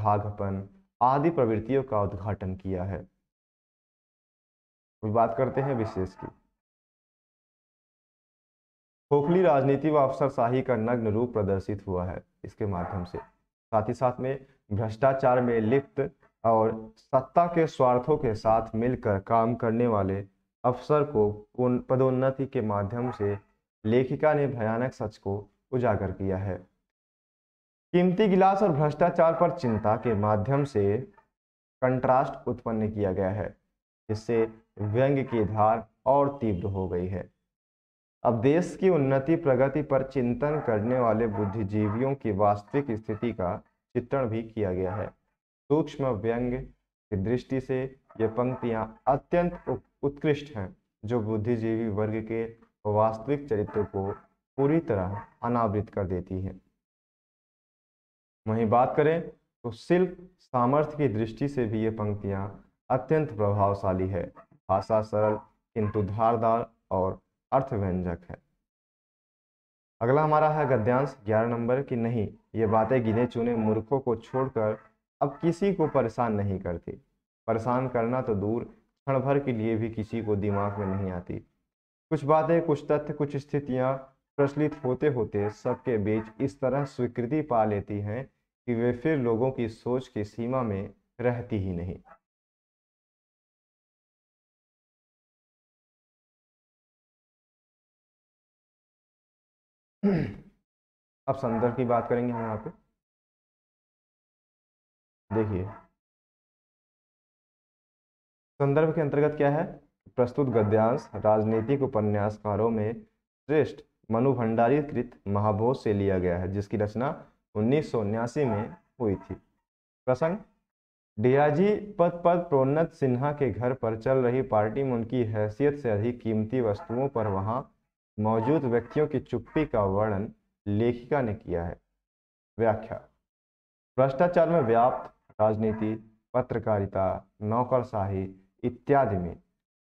भागपन आदि प्रवृत्तियों का उद्घाटन किया है कोई बात करते हैं विशेष की खोखली राजनीति व अफसरशाही का नग्न रूप प्रदर्शित हुआ है इसके माध्यम से साथ ही साथ में भ्रष्टाचार में लिप्त और सत्ता के स्वार्थों के साथ मिलकर काम करने वाले अफसर को पदोन्नति के माध्यम से लेखिका ने भयानक सच को उजागर किया है कीमती गिलास और भ्रष्टाचार पर चिंता के माध्यम से कंट्रास्ट उत्पन्न किया गया है जिससे व्यंग की धार और तीव्र हो गई है अब देश की उन्नति प्रगति पर चिंतन करने वाले बुद्धिजीवियों की वास्तविक स्थिति का चित्रण भी किया गया है सूक्ष्म व्यंग की दृष्टि से ये पंक्तियाँ अत्यंत उत्कृष्ट हैं जो बुद्धिजीवी वर्ग के वास्तविक चरित्र को पूरी तरह अनावृत कर देती हैं वहीं बात करें तो शिल्प सामर्थ्य की दृष्टि से भी ये पंक्तियाँ अत्यंत प्रभावशाली है भाषा सरल किंतु धारदार और अर्थव्यंजक है अगला हमारा है गद्यांश ग्यारह नंबर कि नहीं ये बातें गिने चुने मूर्खों को छोड़कर अब किसी को परेशान नहीं करती परेशान करना तो दूर क्षण भर के लिए भी किसी को दिमाग में नहीं आती कुछ बातें कुछ तथ्य कुछ स्थितियाँ प्रचलित होते होते सबके बीच इस तरह स्वीकृति पा लेती हैं कि वे फिर लोगों की सोच की सीमा में रहती ही नहीं अब संदर्भ की बात करेंगे हम यहाँ पे देखिए संदर्भ के अंतर्गत क्या है प्रस्तुत गद्यांश राजनीतिक उपन्यासकारों में श्रेष्ठ मनु भंडारी कृत महाभोज से लिया गया है जिसकी रचना उन्नीस में हुई थी प्रसंग डियाजी पद पर प्रोन्नत सिन्हा के घर पर चल रही पार्टी में उनकी हैसियत से अधिक कीमती वस्तुओं पर वहां मौजूद व्यक्तियों की चुप्पी का वर्णन लेखिका ने किया है व्याख्या भ्रष्टाचार में व्याप्त राजनीति पत्रकारिता नौकरशाही इत्यादि में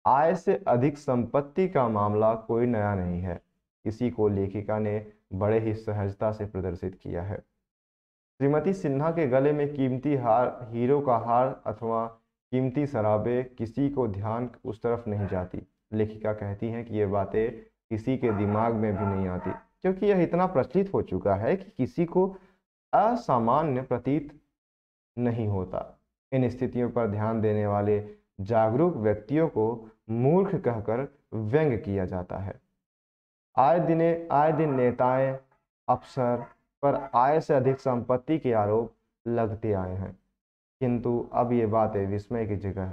आय से अधिक संपत्ति का मामला कोई नया नहीं है इसी को लेखिका ने बड़े ही सहजता से प्रदर्शित किया है श्रीमती सिन्हा के गले में कीमती हार हीरो का हार अथवा कीमती शराबे किसी को ध्यान उस तरफ नहीं जाती लेखिका कहती हैं कि ये बातें किसी के दिमाग में भी नहीं आती क्योंकि यह इतना प्रचलित हो चुका है कि किसी को असामान्य प्रतीत नहीं होता इन स्थितियों पर ध्यान देने वाले जागरूक व्यक्तियों को मूर्ख कहकर व्यंग किया जाता है आए दिन आए दिन नेताएं अफसर पर आय से अधिक संपत्ति के आरोप लगते आए हैं किंतु अब ये बातें विस्मय की जगह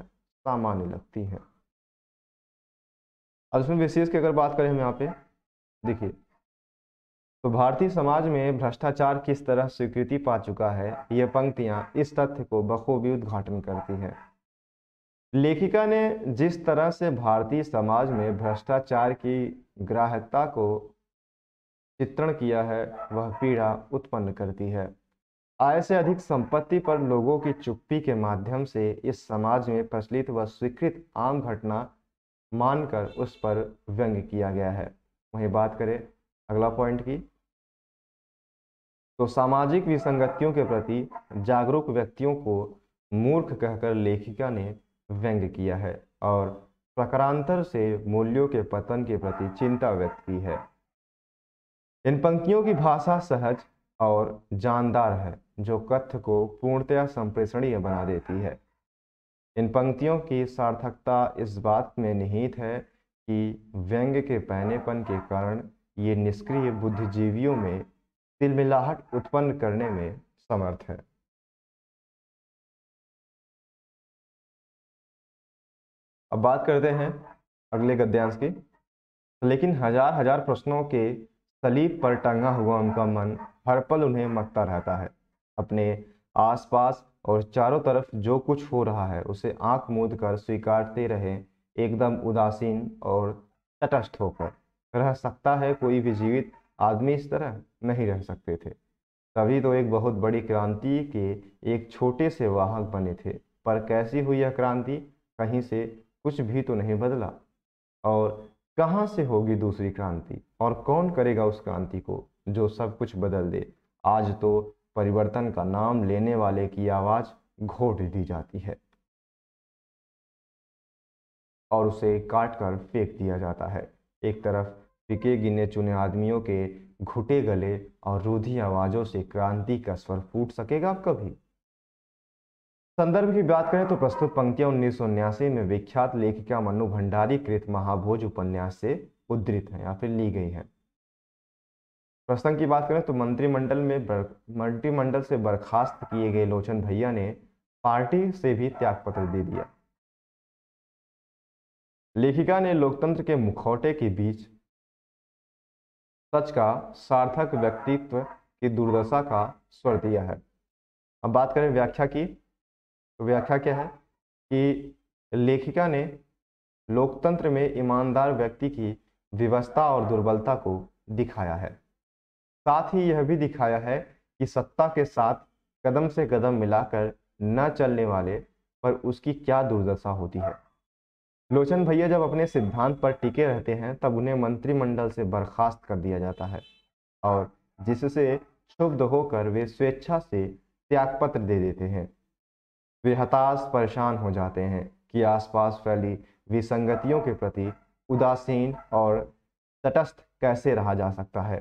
सामान्य लगती हैं अब इसमें विशेष की अगर बात करें हम यहाँ पे देखिए तो भारतीय समाज में भ्रष्टाचार किस तरह स्वीकृति पा चुका है ये पंक्तियाँ इस तथ्य को बखूबी उद्घाटन करती हैं लेखिका ने जिस तरह से भारतीय समाज में भ्रष्टाचार की ग्राहकता को चित्रण किया है वह पीड़ा उत्पन्न करती है आय से अधिक संपत्ति पर लोगों की चुप्पी के माध्यम से इस समाज में प्रचलित व स्वीकृत आम घटना मानकर उस पर व्यंग किया गया है वहीं बात करें अगला पॉइंट की तो सामाजिक विसंगतियों के प्रति जागरूक व्यक्तियों को मूर्ख कहकर लेखिका ने व्यंग किया है और प्रकारांतर से मूल्यों के पतन के प्रति चिंता व्यक्त की है इन पंक्तियों की भाषा सहज और जानदार है जो कथ को पूर्णतया संप्रेषणीय बना देती है इन पंक्तियों की सार्थकता इस बात में निहित है कि व्यंग्य के पहनेपन के कारण ये निष्क्रिय बुद्धिजीवियों में तिलमिलाहट उत्पन्न करने में समर्थ है अब बात करते हैं अगले गद्यांश की लेकिन हजार हजार प्रश्नों के सलीब पर टंगा हुआ उनका मन हर पल उन्हें मकता रहता है अपने आसपास और चारों तरफ जो कुछ हो रहा है उसे आंख मूंद कर स्वीकारते रहे एकदम उदासीन और तटस्थ होकर रह सकता है कोई भी जीवित आदमी इस तरह नहीं रह सकते थे तभी तो एक बहुत बड़ी क्रांति के एक छोटे से वाहक बने थे पर कैसी हुई यह क्रांति कहीं से कुछ भी तो नहीं बदला और कहाँ से होगी दूसरी क्रांति और कौन करेगा उस क्रांति को जो सब कुछ बदल दे आज तो परिवर्तन का नाम लेने वाले की आवाज़ घोट दी जाती है और उसे काट कर फेंक दिया जाता है एक तरफ पिके गिने चुने आदमियों के घुटे गले और रूधी आवाज़ों से क्रांति का स्वर फूट सकेगा कभी संदर्भ की बात करें तो प्रस्तुत पंक्तियां उन्नीस में विख्यात लेखिका मनु भंडारी कृत महाभोज उपन्यास से उद्धृत है या फिर ली गई है प्रसंग की बात करें तो मंत्रिमंडल में मंत्रिमंडल से बर्खास्त किए गए लोचन भैया ने पार्टी से भी त्यागपत्र दे दिया लेखिका ने लोकतंत्र के मुखौटे के बीच सच का सार्थक व्यक्तित्व की दुर्दशा का स्वर दिया है अब बात करें व्याख्या की तो व्याख्या क्या है कि लेखिका ने लोकतंत्र में ईमानदार व्यक्ति की व्यवस्था और दुर्बलता को दिखाया है साथ ही यह भी दिखाया है कि सत्ता के साथ कदम से कदम मिलाकर न चलने वाले पर उसकी क्या दुर्दशा होती है लोचन भैया जब अपने सिद्धांत पर टिके रहते हैं तब उन्हें मंत्रिमंडल से बर्खास्त कर दिया जाता है और जिससे क्षुब्ध होकर वे स्वेच्छा से त्यागपत्र दे देते हैं वे हताश परेशान हो जाते हैं कि आसपास फैली विसंगतियों के प्रति उदासीन और तटस्थ कैसे रहा जा सकता है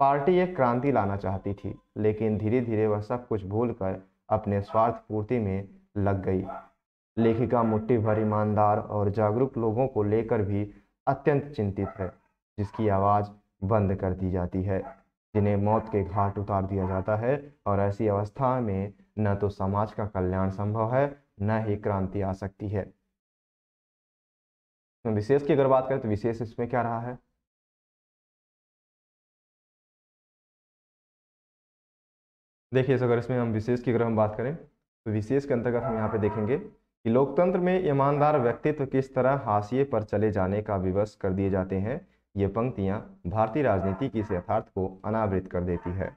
पार्टी एक क्रांति लाना चाहती थी लेकिन धीरे धीरे वह सब कुछ भूलकर अपने स्वार्थ पूर्ति में लग गई लेखिका मुट्ठी भर ईमानदार और जागरूक लोगों को लेकर भी अत्यंत चिंतित है जिसकी आवाज़ बंद कर दी जाती है जिन्हें मौत के घाट उतार दिया जाता है और ऐसी अवस्था में न तो समाज का कल्याण संभव है न ही क्रांति आ सकती है तो विशेष की अगर बात करें तो विशेष इसमें क्या रहा है देखिए अगर इसमें हम विशेष की अगर हम बात करें तो विशेष के अंतर्गत हम यहाँ पे देखेंगे कि लोकतंत्र में ईमानदार व्यक्तित्व किस तरह हाशिए पर चले जाने का विवश कर दिए जाते हैं ये पंक्तियां भारतीय राजनीति की इस यथार्थ को अनावृत कर देती है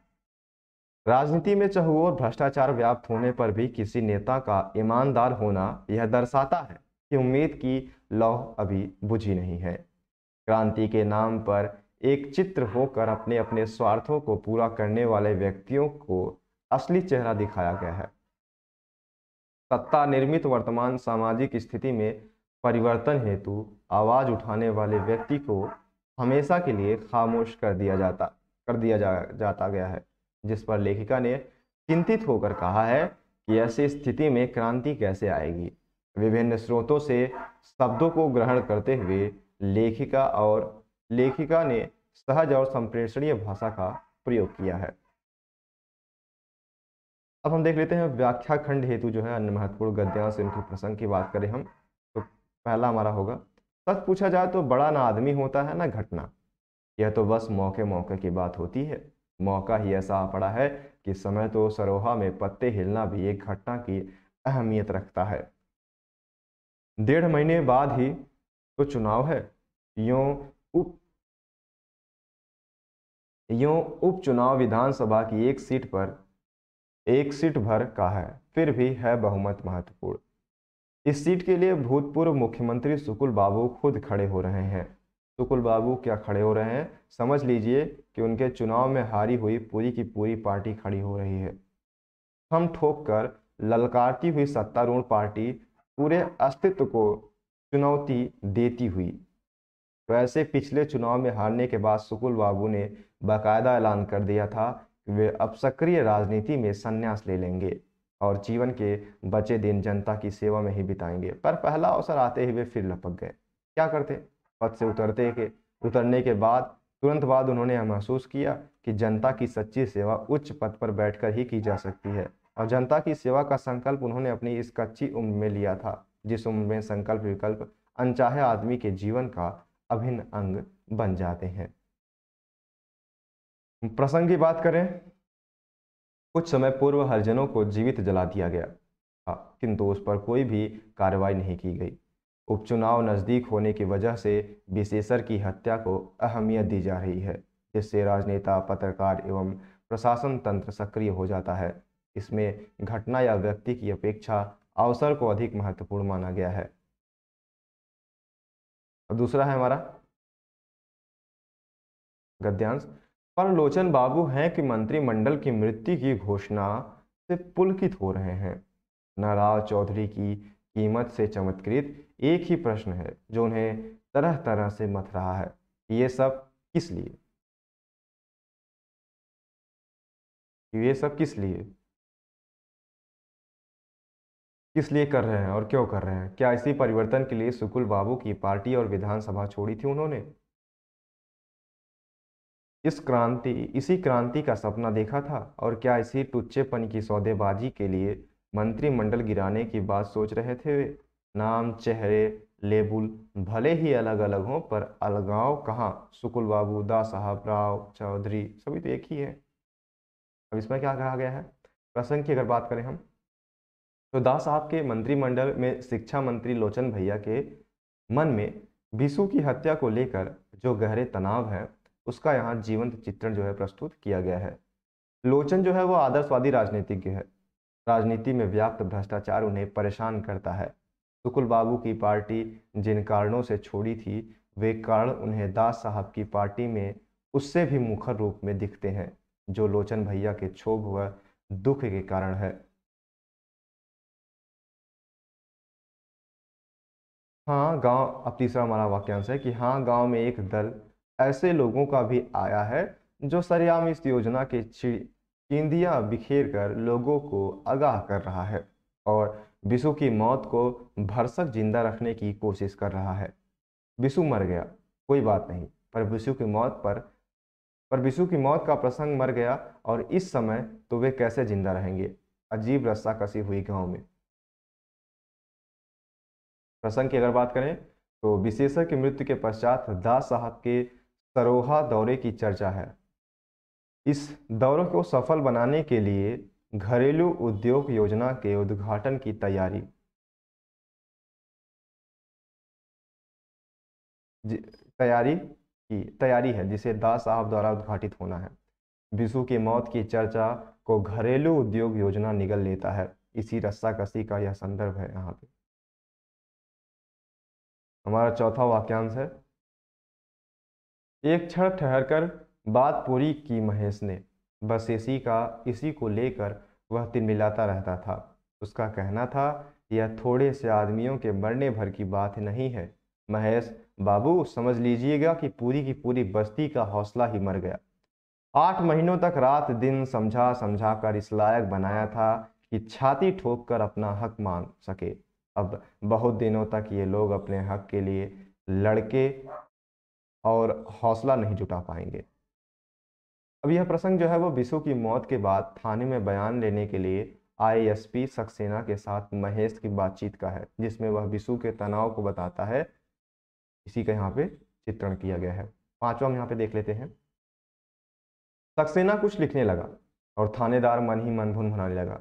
राजनीति में चहुओं और भ्रष्टाचार व्याप्त होने पर भी किसी नेता का ईमानदार होना यह दर्शाता है कि उम्मीद की लौह अभी बुझी नहीं है क्रांति के नाम पर एक चित्र होकर अपने अपने स्वार्थों को पूरा करने वाले व्यक्तियों को असली चेहरा दिखाया गया है सत्ता निर्मित वर्तमान सामाजिक स्थिति में परिवर्तन हेतु आवाज उठाने वाले व्यक्ति को हमेशा के लिए खामोश कर दिया जाता कर दिया जा, जाता गया है जिस पर लेखिका ने चिंतित होकर कहा है कि ऐसी स्थिति में क्रांति कैसे आएगी विभिन्न स्रोतों से शब्दों को ग्रहण करते हुए लेखिका और लेखिका ने सहज और संप्रेषणीय भाषा का प्रयोग किया है अब हम देख लेते हैं व्याख्या खंड हेतु जो है अन्य महत्वपूर्ण गद्यांश इनके प्रसंग की बात करें हम तो पहला हमारा होगा सच पूछा जाए तो बड़ा ना आदमी होता है ना घटना यह तो बस मौके मौके की बात होती है मौका ही ऐसा आ पड़ा है कि समय तो सरोहा में पत्ते हिलना भी एक घटना की अहमियत रखता है डेढ़ महीने बाद ही तो चुनाव है यों उप यों उपचुनाव विधानसभा की एक सीट पर एक सीट भर का है फिर भी है बहुमत महत्वपूर्ण इस सीट के लिए भूतपूर्व मुख्यमंत्री सुकुल बाबू खुद खड़े हो रहे हैं सुकुल बाबू क्या खड़े हो रहे हैं समझ लीजिए कि उनके चुनाव में हारी हुई पूरी की पूरी पार्टी खड़ी हो रही है हम ठोक कर ललकारती हुई सत्तारूढ़ पार्टी पूरे अस्तित्व को चुनौती देती हुई वैसे पिछले चुनाव में हारने के बाद सुकुल बाबू ने बाकायदा ऐलान कर दिया था कि वे अब सक्रिय राजनीति में संन्यास ले लेंगे और जीवन के बचे दिन जनता की सेवा में ही बिताएंगे पर पहला अवसर आते ही वे फिर लपक गए क्या करते पद से उतरते के उतरने के बाद तुरंत बाद उन्होंने यह महसूस किया कि जनता की सच्ची सेवा उच्च पद पर बैठकर ही की जा सकती है और जनता की सेवा का संकल्प उन्होंने अपनी इस कच्ची उम्र में लिया था जिस उम्र में संकल्प विकल्प अनचाहे आदमी के जीवन का अभिन्न अंग बन जाते हैं प्रसंग की बात करें कुछ समय पूर्व हरिजनों को जीवित जला दिया गया किंतु उस पर कोई भी कार्रवाई नहीं की गई उपचुनाव नज़दीक होने की वजह से विशेषर की हत्या को अहमियत दी जा रही है जिससे राजनेता पत्रकार एवं प्रशासन तंत्र सक्रिय हो जाता है इसमें घटना या व्यक्ति की अपेक्षा अवसर को अधिक महत्वपूर्ण माना गया है और दूसरा है हमारा गद्यांश परलोचन बाबू हैं कि मंत्रिमंडल की मृत्यु की घोषणा से पुलकित हो रहे हैं नाराज चौधरी की कीमत से चमत्कृत एक ही प्रश्न है जो उन्हें तरह तरह से मथ रहा है ये सब किस लिए ये सब किस लिए किस लिए कर रहे हैं और क्यों कर रहे हैं क्या इसी परिवर्तन के लिए सुकुल बाबू की पार्टी और विधानसभा छोड़ी थी उन्होंने इस क्रांति इसी क्रांति का सपना देखा था और क्या इसी टुच्चेपन की सौदेबाजी के लिए मंत्रिमंडल गिराने की बात सोच रहे थे वे नाम चेहरे लेबुल भले ही अलग अलग हों पर अलगाव कहाँ सुकुल बाबू दास साहब राव चौधरी सभी तो एक ही है अब इसमें क्या कहा गया है प्रसंग की अगर बात करें हम तो दास साहब के मंत्रिमंडल में शिक्षा मंत्री लोचन भैया के मन में बिशु की हत्या को लेकर जो गहरे तनाव है उसका यहाँ जीवंत चित्रण जो है प्रस्तुत किया गया है लोचन जो है वो आदर्शवादी राजनीतिज्ञ है राजनीति में व्याप्त भ्रष्टाचार उन्हें परेशान करता है सुकुल बाबू की पार्टी जिन कारणों से छोड़ी थी वे कारण उन्हें दास साहब की पार्टी में उससे भी मुखर रूप में दिखते हैं जो लोचन भैया के क्षोभ व दुख के कारण है हाँ गांव अब तीसरा हमारा वाक्यांश है कि हाँ गांव में एक दल ऐसे लोगों का भी आया है जो सरयाम इस योजना के चिड़िया बिखेर कर लोगों को आगाह कर रहा है और विशु की मौत को भरसक जिंदा रखने की कोशिश कर रहा है विशु मर गया कोई बात नहीं पर विशु की मौत पर पर विशु की मौत का प्रसंग मर गया और इस समय तो वे कैसे जिंदा रहेंगे अजीब रस्सा कसी हुई गांव में प्रसंग की अगर बात करें तो विशेषर की मृत्यु के पश्चात दास साहब के सरोहा दौरे की चर्चा है इस दौरे को सफल बनाने के लिए घरेलू उद्योग योजना के उद्घाटन की तैयारी तैयारी की तैयारी है जिसे दास साहब द्वारा उद्घाटित होना है विशु की मौत की चर्चा को घरेलू उद्योग योजना निगल लेता है इसी रस्साकसी का यह संदर्भ है यहाँ पे हमारा चौथा वाक्यांश है एक क्षण ठहर कर बात पूरी की महेश ने बस इसी का इसी को लेकर वह तिलमिलाता रहता था उसका कहना था यह थोड़े से आदमियों के मरने भर की बात नहीं है महेश बाबू समझ लीजिएगा कि पूरी की पूरी बस्ती का हौसला ही मर गया आठ महीनों तक रात दिन समझा समझा कर इस लायक बनाया था कि छाती ठोक कर अपना हक मांग सके अब बहुत दिनों तक ये लोग अपने हक के लिए लड़के और हौसला नहीं जुटा पाएंगे अब यह प्रसंग जो है वो बिशु की मौत के बाद थाने में बयान लेने के लिए आईएसपी सक्सेना के साथ महेश की बातचीत का है जिसमें वह बिशु के तनाव को बताता है इसी का यहाँ पे चित्रण किया गया है पांचवा हम यहाँ पे देख लेते हैं सक्सेना कुछ लिखने लगा और थानेदार मन ही मन भुनभुनाने लगा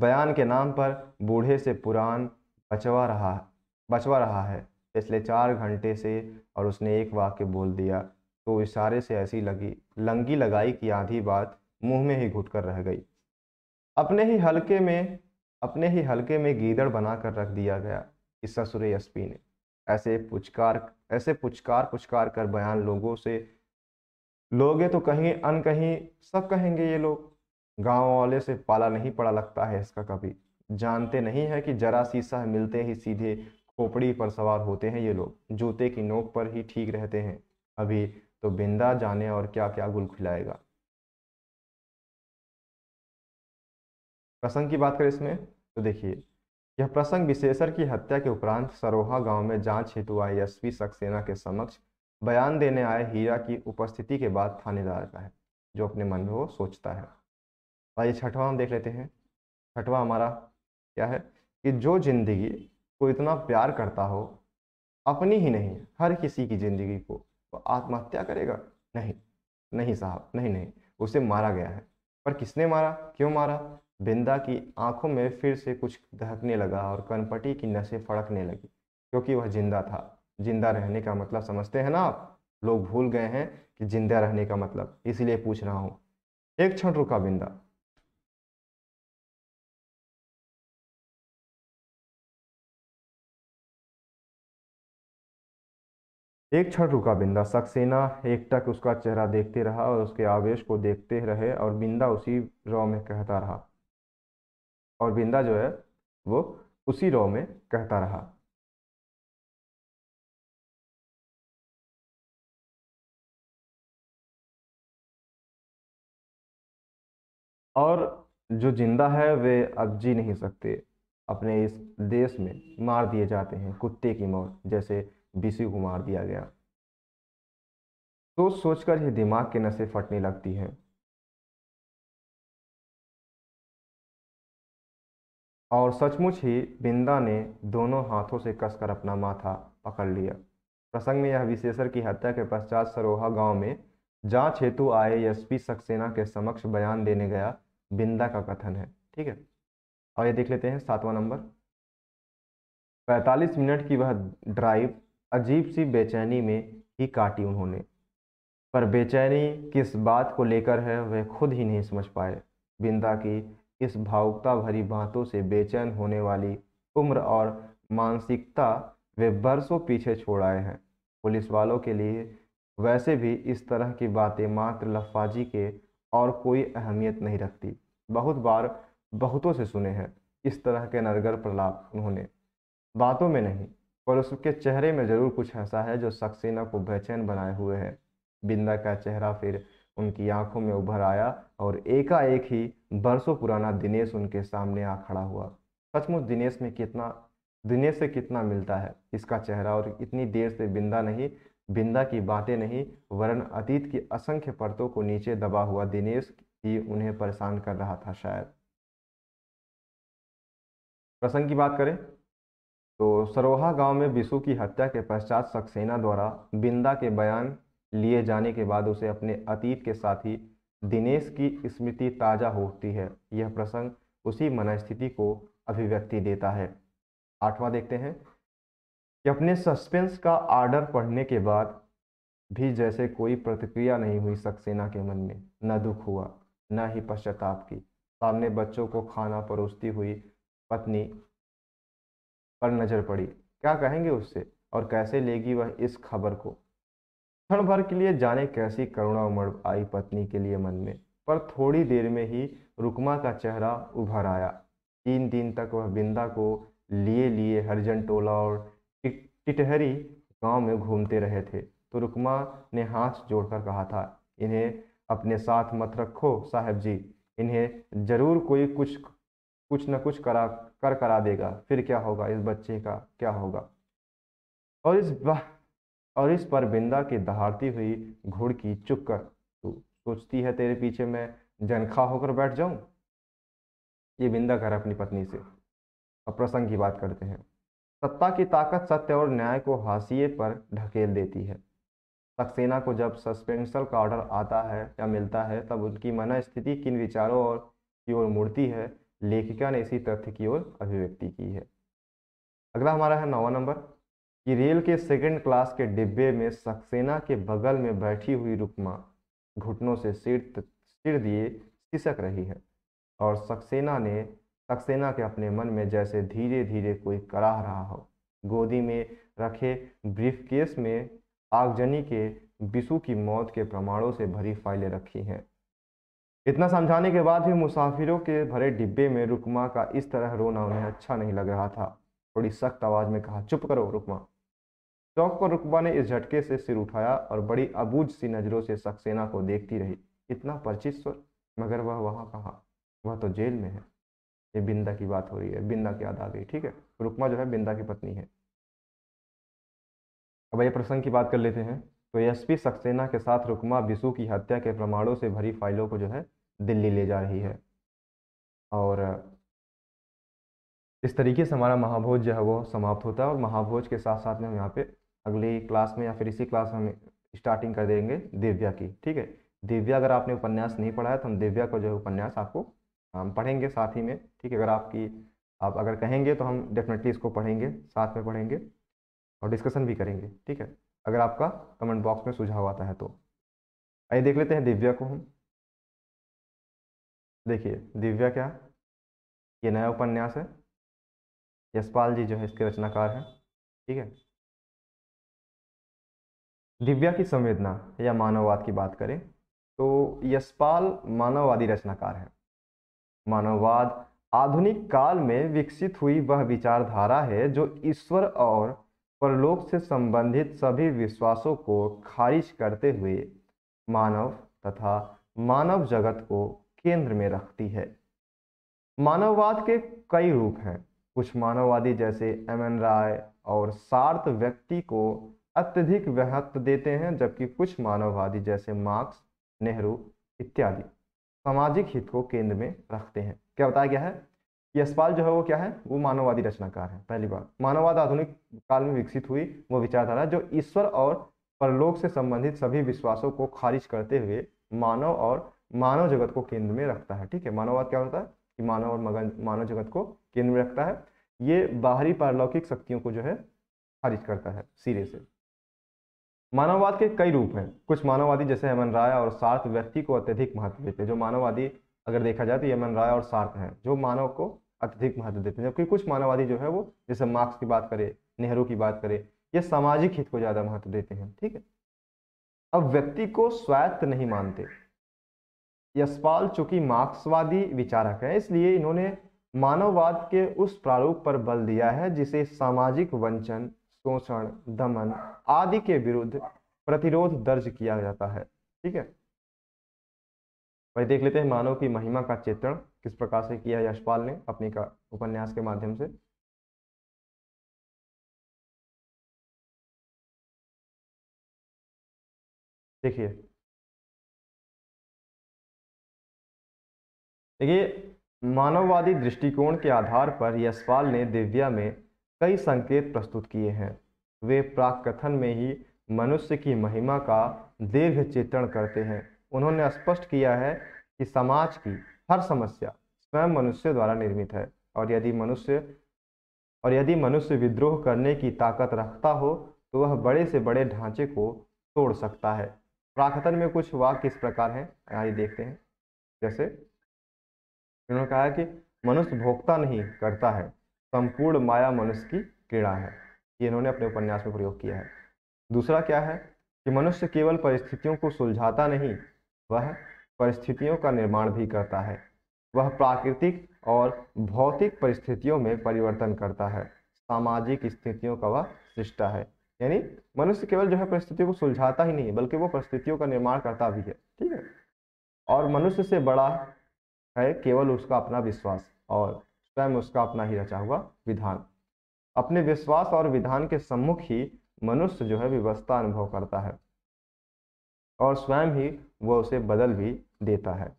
बयान के नाम पर बूढ़े से पुरान बचवा रहा बचवा रहा है पिछले चार घंटे से और उसने एक वाक्य बोल दिया तो इशारे से ऐसी लगी लंगी लगाई की आधी बात मुंह में ही घुट कर रह गई अपने ही हलके में अपने ही हलके में गीदड़ बना कर रख दिया गया इस ससुर एसपी ने ऐसे पुचकार ऐसे पुचकार पुचकार कर बयान लोगों से लोगे तो कहीं अन कहीं सब कहेंगे ये लोग गांव वाले से पाला नहीं पड़ा लगता है इसका कभी जानते नहीं है कि जरा सी सह मिलते ही सीधे खोपड़ी पर सवार होते हैं ये लोग जूते की नोक पर ही ठीक रहते हैं अभी तो बिंदा जाने और क्या क्या गुल खिलाएगा प्रसंग की बात करें इसमें तो देखिए यह प्रसंग विशेषर की हत्या के उपरांत सरोहा गांव में जांच हेतु आए यशवी सक्सेना के समक्ष बयान देने आए हीरा की उपस्थिति के बाद थानेदार का है जो अपने मन में वो सोचता है और ये छठवा हम देख लेते हैं छठवा हमारा क्या है कि जो जिंदगी को इतना प्यार करता हो अपनी ही नहीं हर किसी की जिंदगी को तो आत्महत्या करेगा नहीं नहीं साहब नहीं नहीं उसे मारा गया है पर किसने मारा क्यों मारा बिंदा की आंखों में फिर से कुछ दहकने लगा और कनपटी की नशें फड़कने लगी क्योंकि वह जिंदा था जिंदा रहने का मतलब समझते हैं ना आप लोग भूल गए हैं कि जिंदा रहने का मतलब इसलिए पूछ रहा हूँ एक क्षण रुका बिंदा एक क्षण रुका बिंदा सक्सेना एकटक उसका चेहरा देखते रहा और उसके आवेश को देखते रहे और बिंदा उसी रॉ में कहता रहा और बिंदा जो है वो उसी रो में कहता रहा और जो जिंदा है वे अब जी नहीं सकते अपने इस देश में मार दिए जाते हैं कुत्ते की मौत जैसे बीसी को मार दिया गया सोच तो सोचकर ही दिमाग के नशे फटने लगती हैं और सचमुच ही बिंदा ने दोनों हाथों से कसकर अपना माथा पकड़ लिया प्रसंग में यह विशेषर की हत्या के पश्चात सरोहा गांव में जांच हेतु आए एसपी सक्सेना के समक्ष बयान देने गया बिंदा का कथन है ठीक है और ये देख लेते हैं सातवां नंबर 45 मिनट की वह ड्राइव अजीब सी बेचैनी में ही काटी उन्होंने पर बेचैनी किस बात को लेकर है वह खुद ही नहीं समझ पाए बिंदा की इस भावुकता भरी बातों से बेचैन होने वाली उम्र और मानसिकता वे बरसों पीछे छोड़ आए हैं पुलिस वालों के लिए वैसे भी इस तरह की बातें मात्र लफाजी के और कोई अहमियत नहीं रखती बहुत बार बहुतों से सुने हैं इस तरह के नरगर प्रलाप उन्होंने बातों में नहीं पर उसके चेहरे में ज़रूर कुछ ऐसा है जो सक्सेना को बेचैन बनाए हुए है बिंदा का चेहरा फिर उनकी आंखों में उभर आया और एकाएक ही बरसों पुराना दिनेश उनके सामने आ खड़ा हुआ सचमुच दिनेश में कितना दिनेश से कितना मिलता है इसका चेहरा और इतनी देर से बिंदा नहीं बिंदा की बातें नहीं वरन अतीत की असंख्य परतों को नीचे दबा हुआ दिनेश ही उन्हें परेशान कर रहा था शायद प्रसंग की बात करें तो सरोहा गांव में बिसु की हत्या के पश्चात सक्सेना द्वारा बिंदा के बयान लिए जाने के बाद उसे अपने अतीत के साथ ही दिनेश की स्मृति ताज़ा होती है यह प्रसंग उसी मनस्थिति को अभिव्यक्ति देता है आठवां देखते हैं कि अपने सस्पेंस का आर्डर पढ़ने के बाद भी जैसे कोई प्रतिक्रिया नहीं हुई सक्सेना के मन में न दुख हुआ न ही पश्चाताप की सामने बच्चों को खाना परोसती हुई पत्नी पर नजर पड़ी क्या कहेंगे उससे और कैसे लेगी वह इस खबर को क्षण भर के लिए जाने कैसी करुणा उमड़ आई पत्नी के लिए मन में पर थोड़ी देर में ही रुकमा का चेहरा उभर आया तीन दिन तक वह बिंदा को लिए लिए हरिजन टोला और टिटहरी गांव में घूमते रहे थे तो रुकमा ने हाथ जोड़कर कहा था इन्हें अपने साथ मत रखो साहब जी इन्हें जरूर कोई कुछ कुछ ना कुछ करा कर करा देगा फिर क्या होगा इस बच्चे का क्या होगा और इस और इस पर बिंदा की दहाड़ती हुई घुड़ की चुप कर तू सोचती है तेरे पीछे मैं जनखा होकर बैठ जाऊं ये बिंदा कर अपनी पत्नी से अब प्रसंग की बात करते हैं सत्ता की ताकत सत्य और न्याय को हाशिए पर ढकेल देती है सक्सेना को जब सस्पेंशन का ऑर्डर आता है या मिलता है तब उनकी मना स्थिति किन विचारों और की ओर मुड़ती है लेखिका ने इसी तथ्य की ओर अभिव्यक्ति की है अगला हमारा है नौवा नंबर कि रेल के सेकंड क्लास के डिब्बे में सक्सेना के बगल में बैठी हुई रुकमा घुटनों से सिर सिर दिए सिसक रही है और सक्सेना ने सक्सेना के अपने मन में जैसे धीरे धीरे कोई कराह रहा हो गोदी में रखे ब्रीफकेस में आगजनी के बिसु की मौत के प्रमाणों से भरी फाइलें रखी हैं इतना समझाने के बाद भी मुसाफिरों के भरे डिब्बे में रुकमा का इस तरह रोना उन्हें अच्छा नहीं लग रहा था थोड़ी सख्त आवाज में कहा चुप करो रुकमा चौक पर रुकमा ने इस झटके से सिर उठाया और बड़ी अबूझ सी नज़रों से सक्सेना को देखती रही इतना परचित स्वर मगर वह वहाँ कहाँ वह तो जेल में है ये बिंदा की बात हो रही है बिंदा की याद आ गई ठीक है रुकमा जो है बिंदा की पत्नी है अब यह प्रसंग की बात कर लेते हैं तो एसपी सक्सेना के साथ रुकमा बिसु की हत्या के प्रमाणों से भरी फाइलों को जो है दिल्ली ले जा रही है और इस तरीके से हमारा महाभोज जो है वो समाप्त होता है और महाभोज के साथ साथ में हम यहाँ पे अगली क्लास में या फिर इसी क्लास में हम स्टार्टिंग कर देंगे दिव्या की ठीक है दिव्या अगर आपने उपन्यास नहीं पढ़ा है तो हम दिव्या का जो है उपन्यास आपको हम पढ़ेंगे साथ ही में ठीक है अगर आपकी आप अगर कहेंगे तो हम डेफिनेटली इसको पढ़ेंगे साथ में पढ़ेंगे और डिस्कशन भी करेंगे ठीक है अगर आपका कमेंट बॉक्स में सुझाव आता है तो आइए देख लेते हैं दिव्या को हम देखिए दिव्या क्या ये नया उपन्यास है यशपाल जी जो है इसके रचनाकार हैं ठीक है दिव्या की संवेदना या मानववाद की बात करें तो यशपाल मानववादी रचनाकार है मानववाद आधुनिक काल में विकसित हुई वह विचारधारा है जो ईश्वर और परलोक से संबंधित सभी विश्वासों को खारिज करते हुए मानव तथा मानव जगत को केंद्र में रखती है मानववाद के कई रूप हैं कुछ मानववादी जैसे एम एन राय और सार्थ व्यक्ति को अत्यधिक महत्व देते हैं जबकि कुछ मानववादी जैसे मार्क्स नेहरू इत्यादि सामाजिक हित को केंद्र में रखते हैं क्या बताया गया है यशपाल जो है वो क्या है वो मानववादी रचनाकार है पहली बात मानववाद आधुनिक काल में विकसित हुई वो विचारधारा जो ईश्वर और परलोक से संबंधित सभी विश्वासों को खारिज करते हुए मानव और मानव जगत को केंद्र में रखता है ठीक है मानववाद क्या होता है कि मानव और मगन मानव जगत को केंद्र में रखता है ये बाहरी पारलौकिक शक्तियों को जो है खारिज करता है सिरे से मानववाद के कई रूप हैं कुछ मानववादी जैसे हेमन राय और सार्थ व्यक्ति को अत्यधिक महत्व देते हैं जो मानववादी अगर देखा जाए तो यमन राय और सार्थ हैं जो मानव को अत्यधिक महत्व देते हैं जबकि कुछ मानववादी जो है वो जैसे मार्क्स की बात करें नेहरू की बात करें ये सामाजिक हित को ज़्यादा महत्व देते हैं ठीक है अब व्यक्ति को स्वायत्त नहीं मानते यशपाल चूंकि मार्क्सवादी विचारक हैं इसलिए इन्होंने मानववाद के उस प्रारूप पर बल दिया है जिसे सामाजिक वंचन शोषण दमन आदि के विरुद्ध प्रतिरोध दर्ज किया जाता है ठीक है भाई देख लेते हैं मानव की महिमा का चित्रण किस प्रकार से किया यशपाल ने अपने का उपन्यास के माध्यम से देखिए देखिए मानववादी दृष्टिकोण के आधार पर यशपाल ने दिव्या में कई संकेत प्रस्तुत किए हैं वे प्राक कथन में ही मनुष्य की महिमा का दीर्घ चित्रण करते हैं उन्होंने स्पष्ट किया है कि समाज की हर समस्या स्वयं मनुष्य द्वारा निर्मित है और यदि मनुष्य और यदि मनुष्य विद्रोह करने की ताकत रखता हो तो वह बड़े से बड़े ढांचे को तोड़ सकता है प्राकथन में कुछ वाक्य इस प्रकार हैं आइए देखते हैं जैसे इन्होंने कहा कि मनुष्य भोगता नहीं करता है संपूर्ण माया मनुष्य की क्रीड़ा है ये इन्होंने अपने उपन्यास में प्रयोग किया है दूसरा क्या है कि मनुष्य केवल परिस्थितियों को सुलझाता नहीं वह परिस्थितियों का निर्माण भी करता है वह प्राकृतिक और भौतिक परिस्थितियों में परिवर्तन करता है सामाजिक स्थितियों का वह सृष्टा है यानी मनुष्य केवल जो है परिस्थितियों को सुलझाता ही नहीं बल्कि वो परिस्थितियों का निर्माण करता भी है ठीक है और मनुष्य से बड़ा है केवल उसका अपना विश्वास और स्वयं उसका अपना ही रचा हुआ विधान अपने विश्वास और विधान के सम्मुख ही मनुष्य जो है विवस्था अनुभव करता है और स्वयं ही वह उसे बदल भी देता है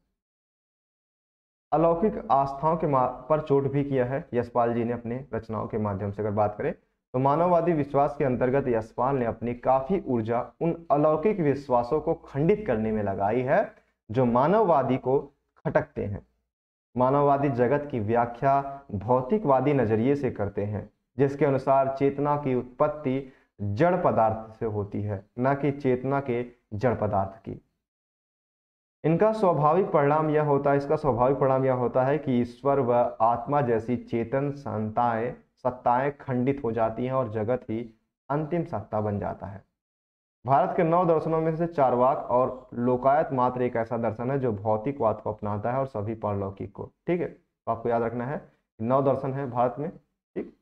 अलौकिक आस्थाओं के पर चोट भी किया है यशपाल जी ने अपने रचनाओं के माध्यम से अगर बात करें तो मानववादी विश्वास के अंतर्गत यशपाल ने अपनी काफी ऊर्जा उन अलौकिक विश्वासों को खंडित करने में लगाई है जो मानववादी को खटकते हैं मानववादी जगत की व्याख्या भौतिकवादी नजरिए से करते हैं जिसके अनुसार चेतना की उत्पत्ति जड़ पदार्थ से होती है न कि चेतना के जड़ पदार्थ की इनका स्वाभाविक परिणाम यह होता है इसका स्वाभाविक परिणाम यह होता है कि ईश्वर व आत्मा जैसी चेतन संताएं सत्ताएं खंडित हो जाती हैं और जगत ही अंतिम सत्ता बन जाता है भारत के नौ दर्शनों में से चारवाक और लोकायत मात्र एक ऐसा दर्शन है जो भौतिकवाद को अपनाता है और सभी पारलौकिक को ठीक है तो आपको याद रखना है नौ दर्शन है भारत में ठीक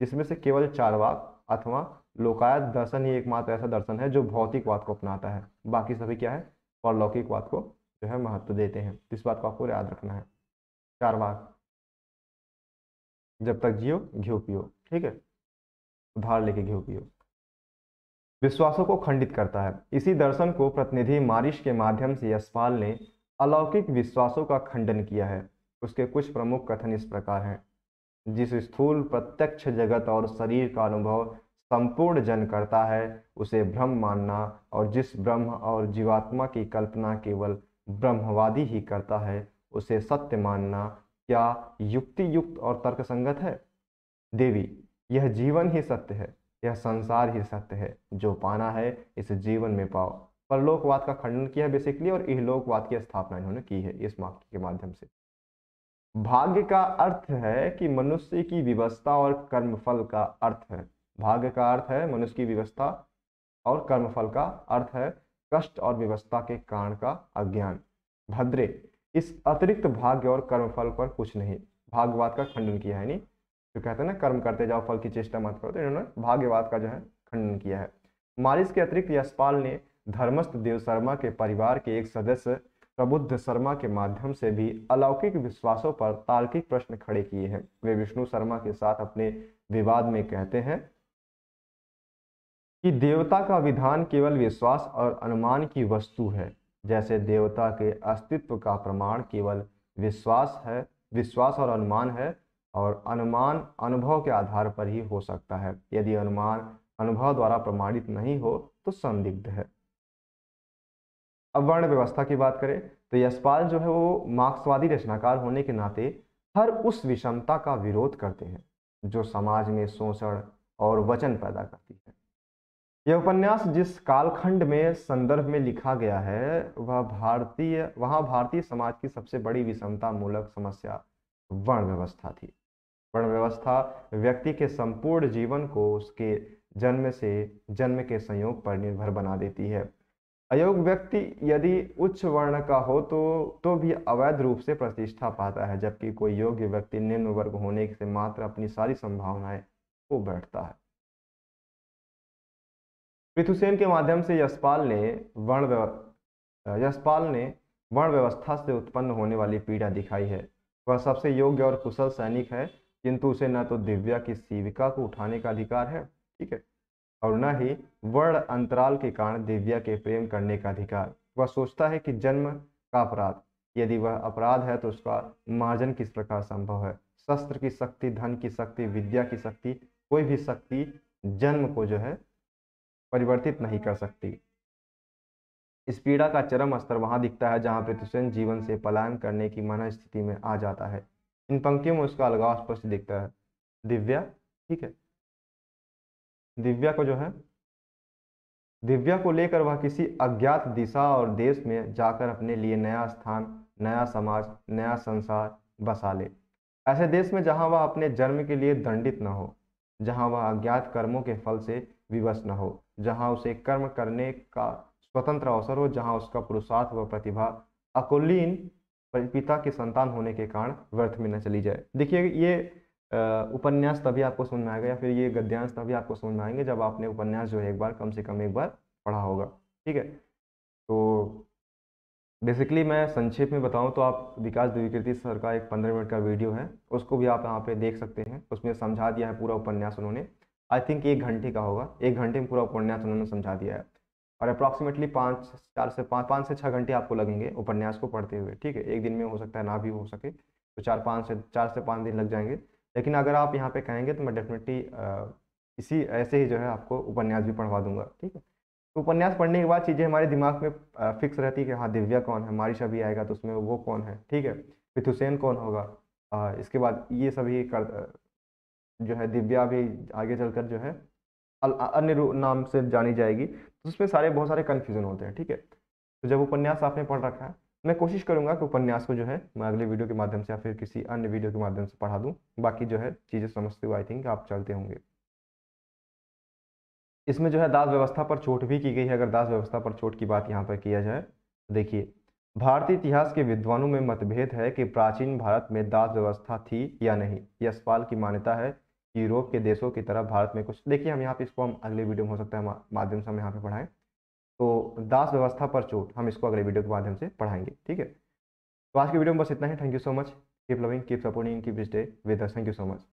जिसमें से केवल चारवाक अथवा लोकायत दर्शन ही एकमात्र ऐसा दर्शन है जो भौतिकवाद को अपनाता है बाकी सभी क्या है पारलौकिकवाद को जो है महत्व देते हैं इस बात को आपको याद रखना है चारवाक जब तक जियो घ्यो पियो ठीक है उधार लेके घ्यो पियो विश्वासों को खंडित करता है इसी दर्शन को प्रतिनिधि मारिश के माध्यम से यशपाल ने अलौकिक विश्वासों का खंडन किया है उसके कुछ प्रमुख कथन इस प्रकार हैं जिस स्थूल प्रत्यक्ष जगत और शरीर का अनुभव संपूर्ण जन करता है उसे ब्रह्म मानना और जिस ब्रह्म और जीवात्मा की कल्पना केवल ब्रह्मवादी ही करता है उसे सत्य मानना क्या युक्ति युक्त और तर्कसंगत है देवी यह जीवन ही सत्य है यह संसार ही सत्य है जो पाना है इस जीवन में पाओ परलोकवाद का खंडन किया बेसिकली और इहलोकवाद की स्थापना इन्होंने की है इस वाक्य के माध्यम से भाग्य का अर्थ है कि मनुष्य की व्यवस्था और कर्मफल का अर्थ है भाग्य का अर्थ है मनुष्य की व्यवस्था और कर्मफल का अर्थ है कष्ट और व्यवस्था के कारण का अज्ञान भद्रे इस अतिरिक्त भाग्य और कर्मफल पर कुछ नहीं भाग्यवाद का खंडन किया है यानी जो कहते हैं ना कर्म करते जाओ फल की चेष्टा मत करो तो इन्होंने भाग्यवाद का जो है खंडन किया है मारिस के अतिरिक्त यशपाल ने धर्मस्थ देव शर्मा के परिवार के एक सदस्य प्रबुद्ध शर्मा के माध्यम से भी अलौकिक विश्वासों पर तार्किक प्रश्न खड़े किए हैं वे विष्णु शर्मा के साथ अपने विवाद में कहते हैं कि देवता का विधान केवल विश्वास और अनुमान की वस्तु है जैसे देवता के अस्तित्व का प्रमाण केवल विश्वास है विश्वास और अनुमान है और अनुमान अनुभव के आधार पर ही हो सकता है यदि अनुमान अनुभव द्वारा प्रमाणित नहीं हो तो संदिग्ध है अब वर्ण व्यवस्था की बात करें तो यशपाल जो है वो मार्क्सवादी रचनाकार होने के नाते हर उस विषमता का विरोध करते हैं जो समाज में शोषण और वचन पैदा करती है यह उपन्यास जिस कालखंड में संदर्भ में लिखा गया है वह भारतीय वहाँ भारतीय समाज की सबसे बड़ी विषमता मूलक समस्या वर्ण व्यवस्था थी वर्ण व्यवस्था व्यक्ति के संपूर्ण जीवन को उसके जन्म से जन्म के संयोग पर निर्भर बना देती है अयोग व्यक्ति यदि उच्च वर्ण का हो तो तो भी अवैध रूप से प्रतिष्ठा पाता है जबकि कोई योग्य व्यक्ति निम्न वर्ग होने से मात्र अपनी सारी संभावनाएं को बैठता है पृथुसेन के माध्यम से यशपाल ने वर्ण यशपाल ने वर्ण व्यवस्था से उत्पन्न होने वाली पीड़ा दिखाई है वह सबसे योग्य और कुशल सैनिक है किंतु उसे न तो दिव्या की सेविका को उठाने का अधिकार है ठीक है और न ही वर्ण अंतराल के कारण दिव्या के प्रेम करने का अधिकार वह सोचता है कि जन्म का अपराध यदि वह अपराध है तो उसका मार्जन किस प्रकार संभव है शस्त्र की शक्ति धन की शक्ति विद्या की शक्ति कोई भी शक्ति जन्म को जो है परिवर्तित नहीं कर सकती इस पीड़ा का चरम स्तर वहां दिखता है जहां पृथ्वी जीवन से पलायन करने की मन स्थिति में आ जाता है इन पंक्तियों में उसका अलगाव स्पष्ट दिखता है दिव्या ठीक है दिव्या को जो है दिव्या को लेकर वह किसी अज्ञात दिशा और देश में जाकर अपने लिए नया स्थान नया समाज नया संसार बसा ले ऐसे देश में जहां वह अपने जन्म के लिए दंडित न हो जहां वह अज्ञात कर्मों के फल से विवश न हो जहां उसे कर्म करने का स्वतंत्र अवसर हो जहां उसका पुरुषार्थ व प्रतिभा अकुलीन पिता के संतान होने के कारण व्यर्थ में न चली जाए देखिए ये उपन्यास तभी आपको सुन में आएगा या फिर ये गद्यांश तभी आपको सुन में आएंगे जब आपने उपन्यास जो है एक बार कम से कम एक बार पढ़ा होगा ठीक है तो बेसिकली मैं संक्षेप में बताऊं तो आप विकास द्विकृति सर का एक पंद्रह मिनट का वीडियो है उसको भी आप यहाँ पे देख सकते हैं उसमें समझा दिया है पूरा उपन्यास उन्होंने आई थिंक एक घंटे का होगा एक घंटे में पूरा उपन्यास उन्होंने समझा दिया है और अप्रॉक्सीमेटली पाँच चार से पाँच पाँच से छः घंटे आपको लगेंगे उपन्यास को पढ़ते हुए ठीक है एक दिन में हो सकता है ना भी हो सके तो चार पाँच से चार से पाँच दिन लग जाएंगे लेकिन अगर आप यहाँ पे कहेंगे तो मैं डेफिनेटली इसी ऐसे ही जो है आपको उपन्यास भी पढ़वा दूंगा ठीक है तो उपन्यास पढ़ने के बाद चीज़ें हमारे दिमाग में फिक्स रहती है कि हाँ दिव्या कौन है मारिश अभी आएगा तो उसमें वो कौन है ठीक है पिथुसेन कौन होगा इसके बाद ये सभी कर जो है दिव्या भी आगे चलकर जो है अन्य नाम से जानी जाएगी उसमें सारे बहुत सारे कन्फ्यूज़न होते हैं ठीक है तो जब उपन्यास आपने पढ़ रखा है मैं कोशिश करूँगा कि उपन्यास को जो है मैं अगले वीडियो के माध्यम से या फिर किसी अन्य वीडियो के माध्यम से पढ़ा दूँ बाकी जो है चीज़ें समझते हुए आई थिंक आप चलते होंगे इसमें जो है दास व्यवस्था पर चोट भी की गई है अगर दास व्यवस्था पर चोट की बात यहाँ पर किया जाए देखिए भारतीय इतिहास के विद्वानों में मतभेद है कि प्राचीन भारत में दास व्यवस्था थी या नहीं यशपाल की मान्यता है यूरोप के देशों की तरह भारत में कुछ देखिए हम यहाँ पे इसको हम अगले वीडियो में हो सकता है माध्यम से हम यहाँ पे पढ़ाएं तो दास व्यवस्था पर चोट हम इसको अगले वीडियो के माध्यम से पढ़ाएंगे ठीक है तो आज के वीडियो में बस इतना ही thank you so much keep loving keep supporting keep day with thank you so much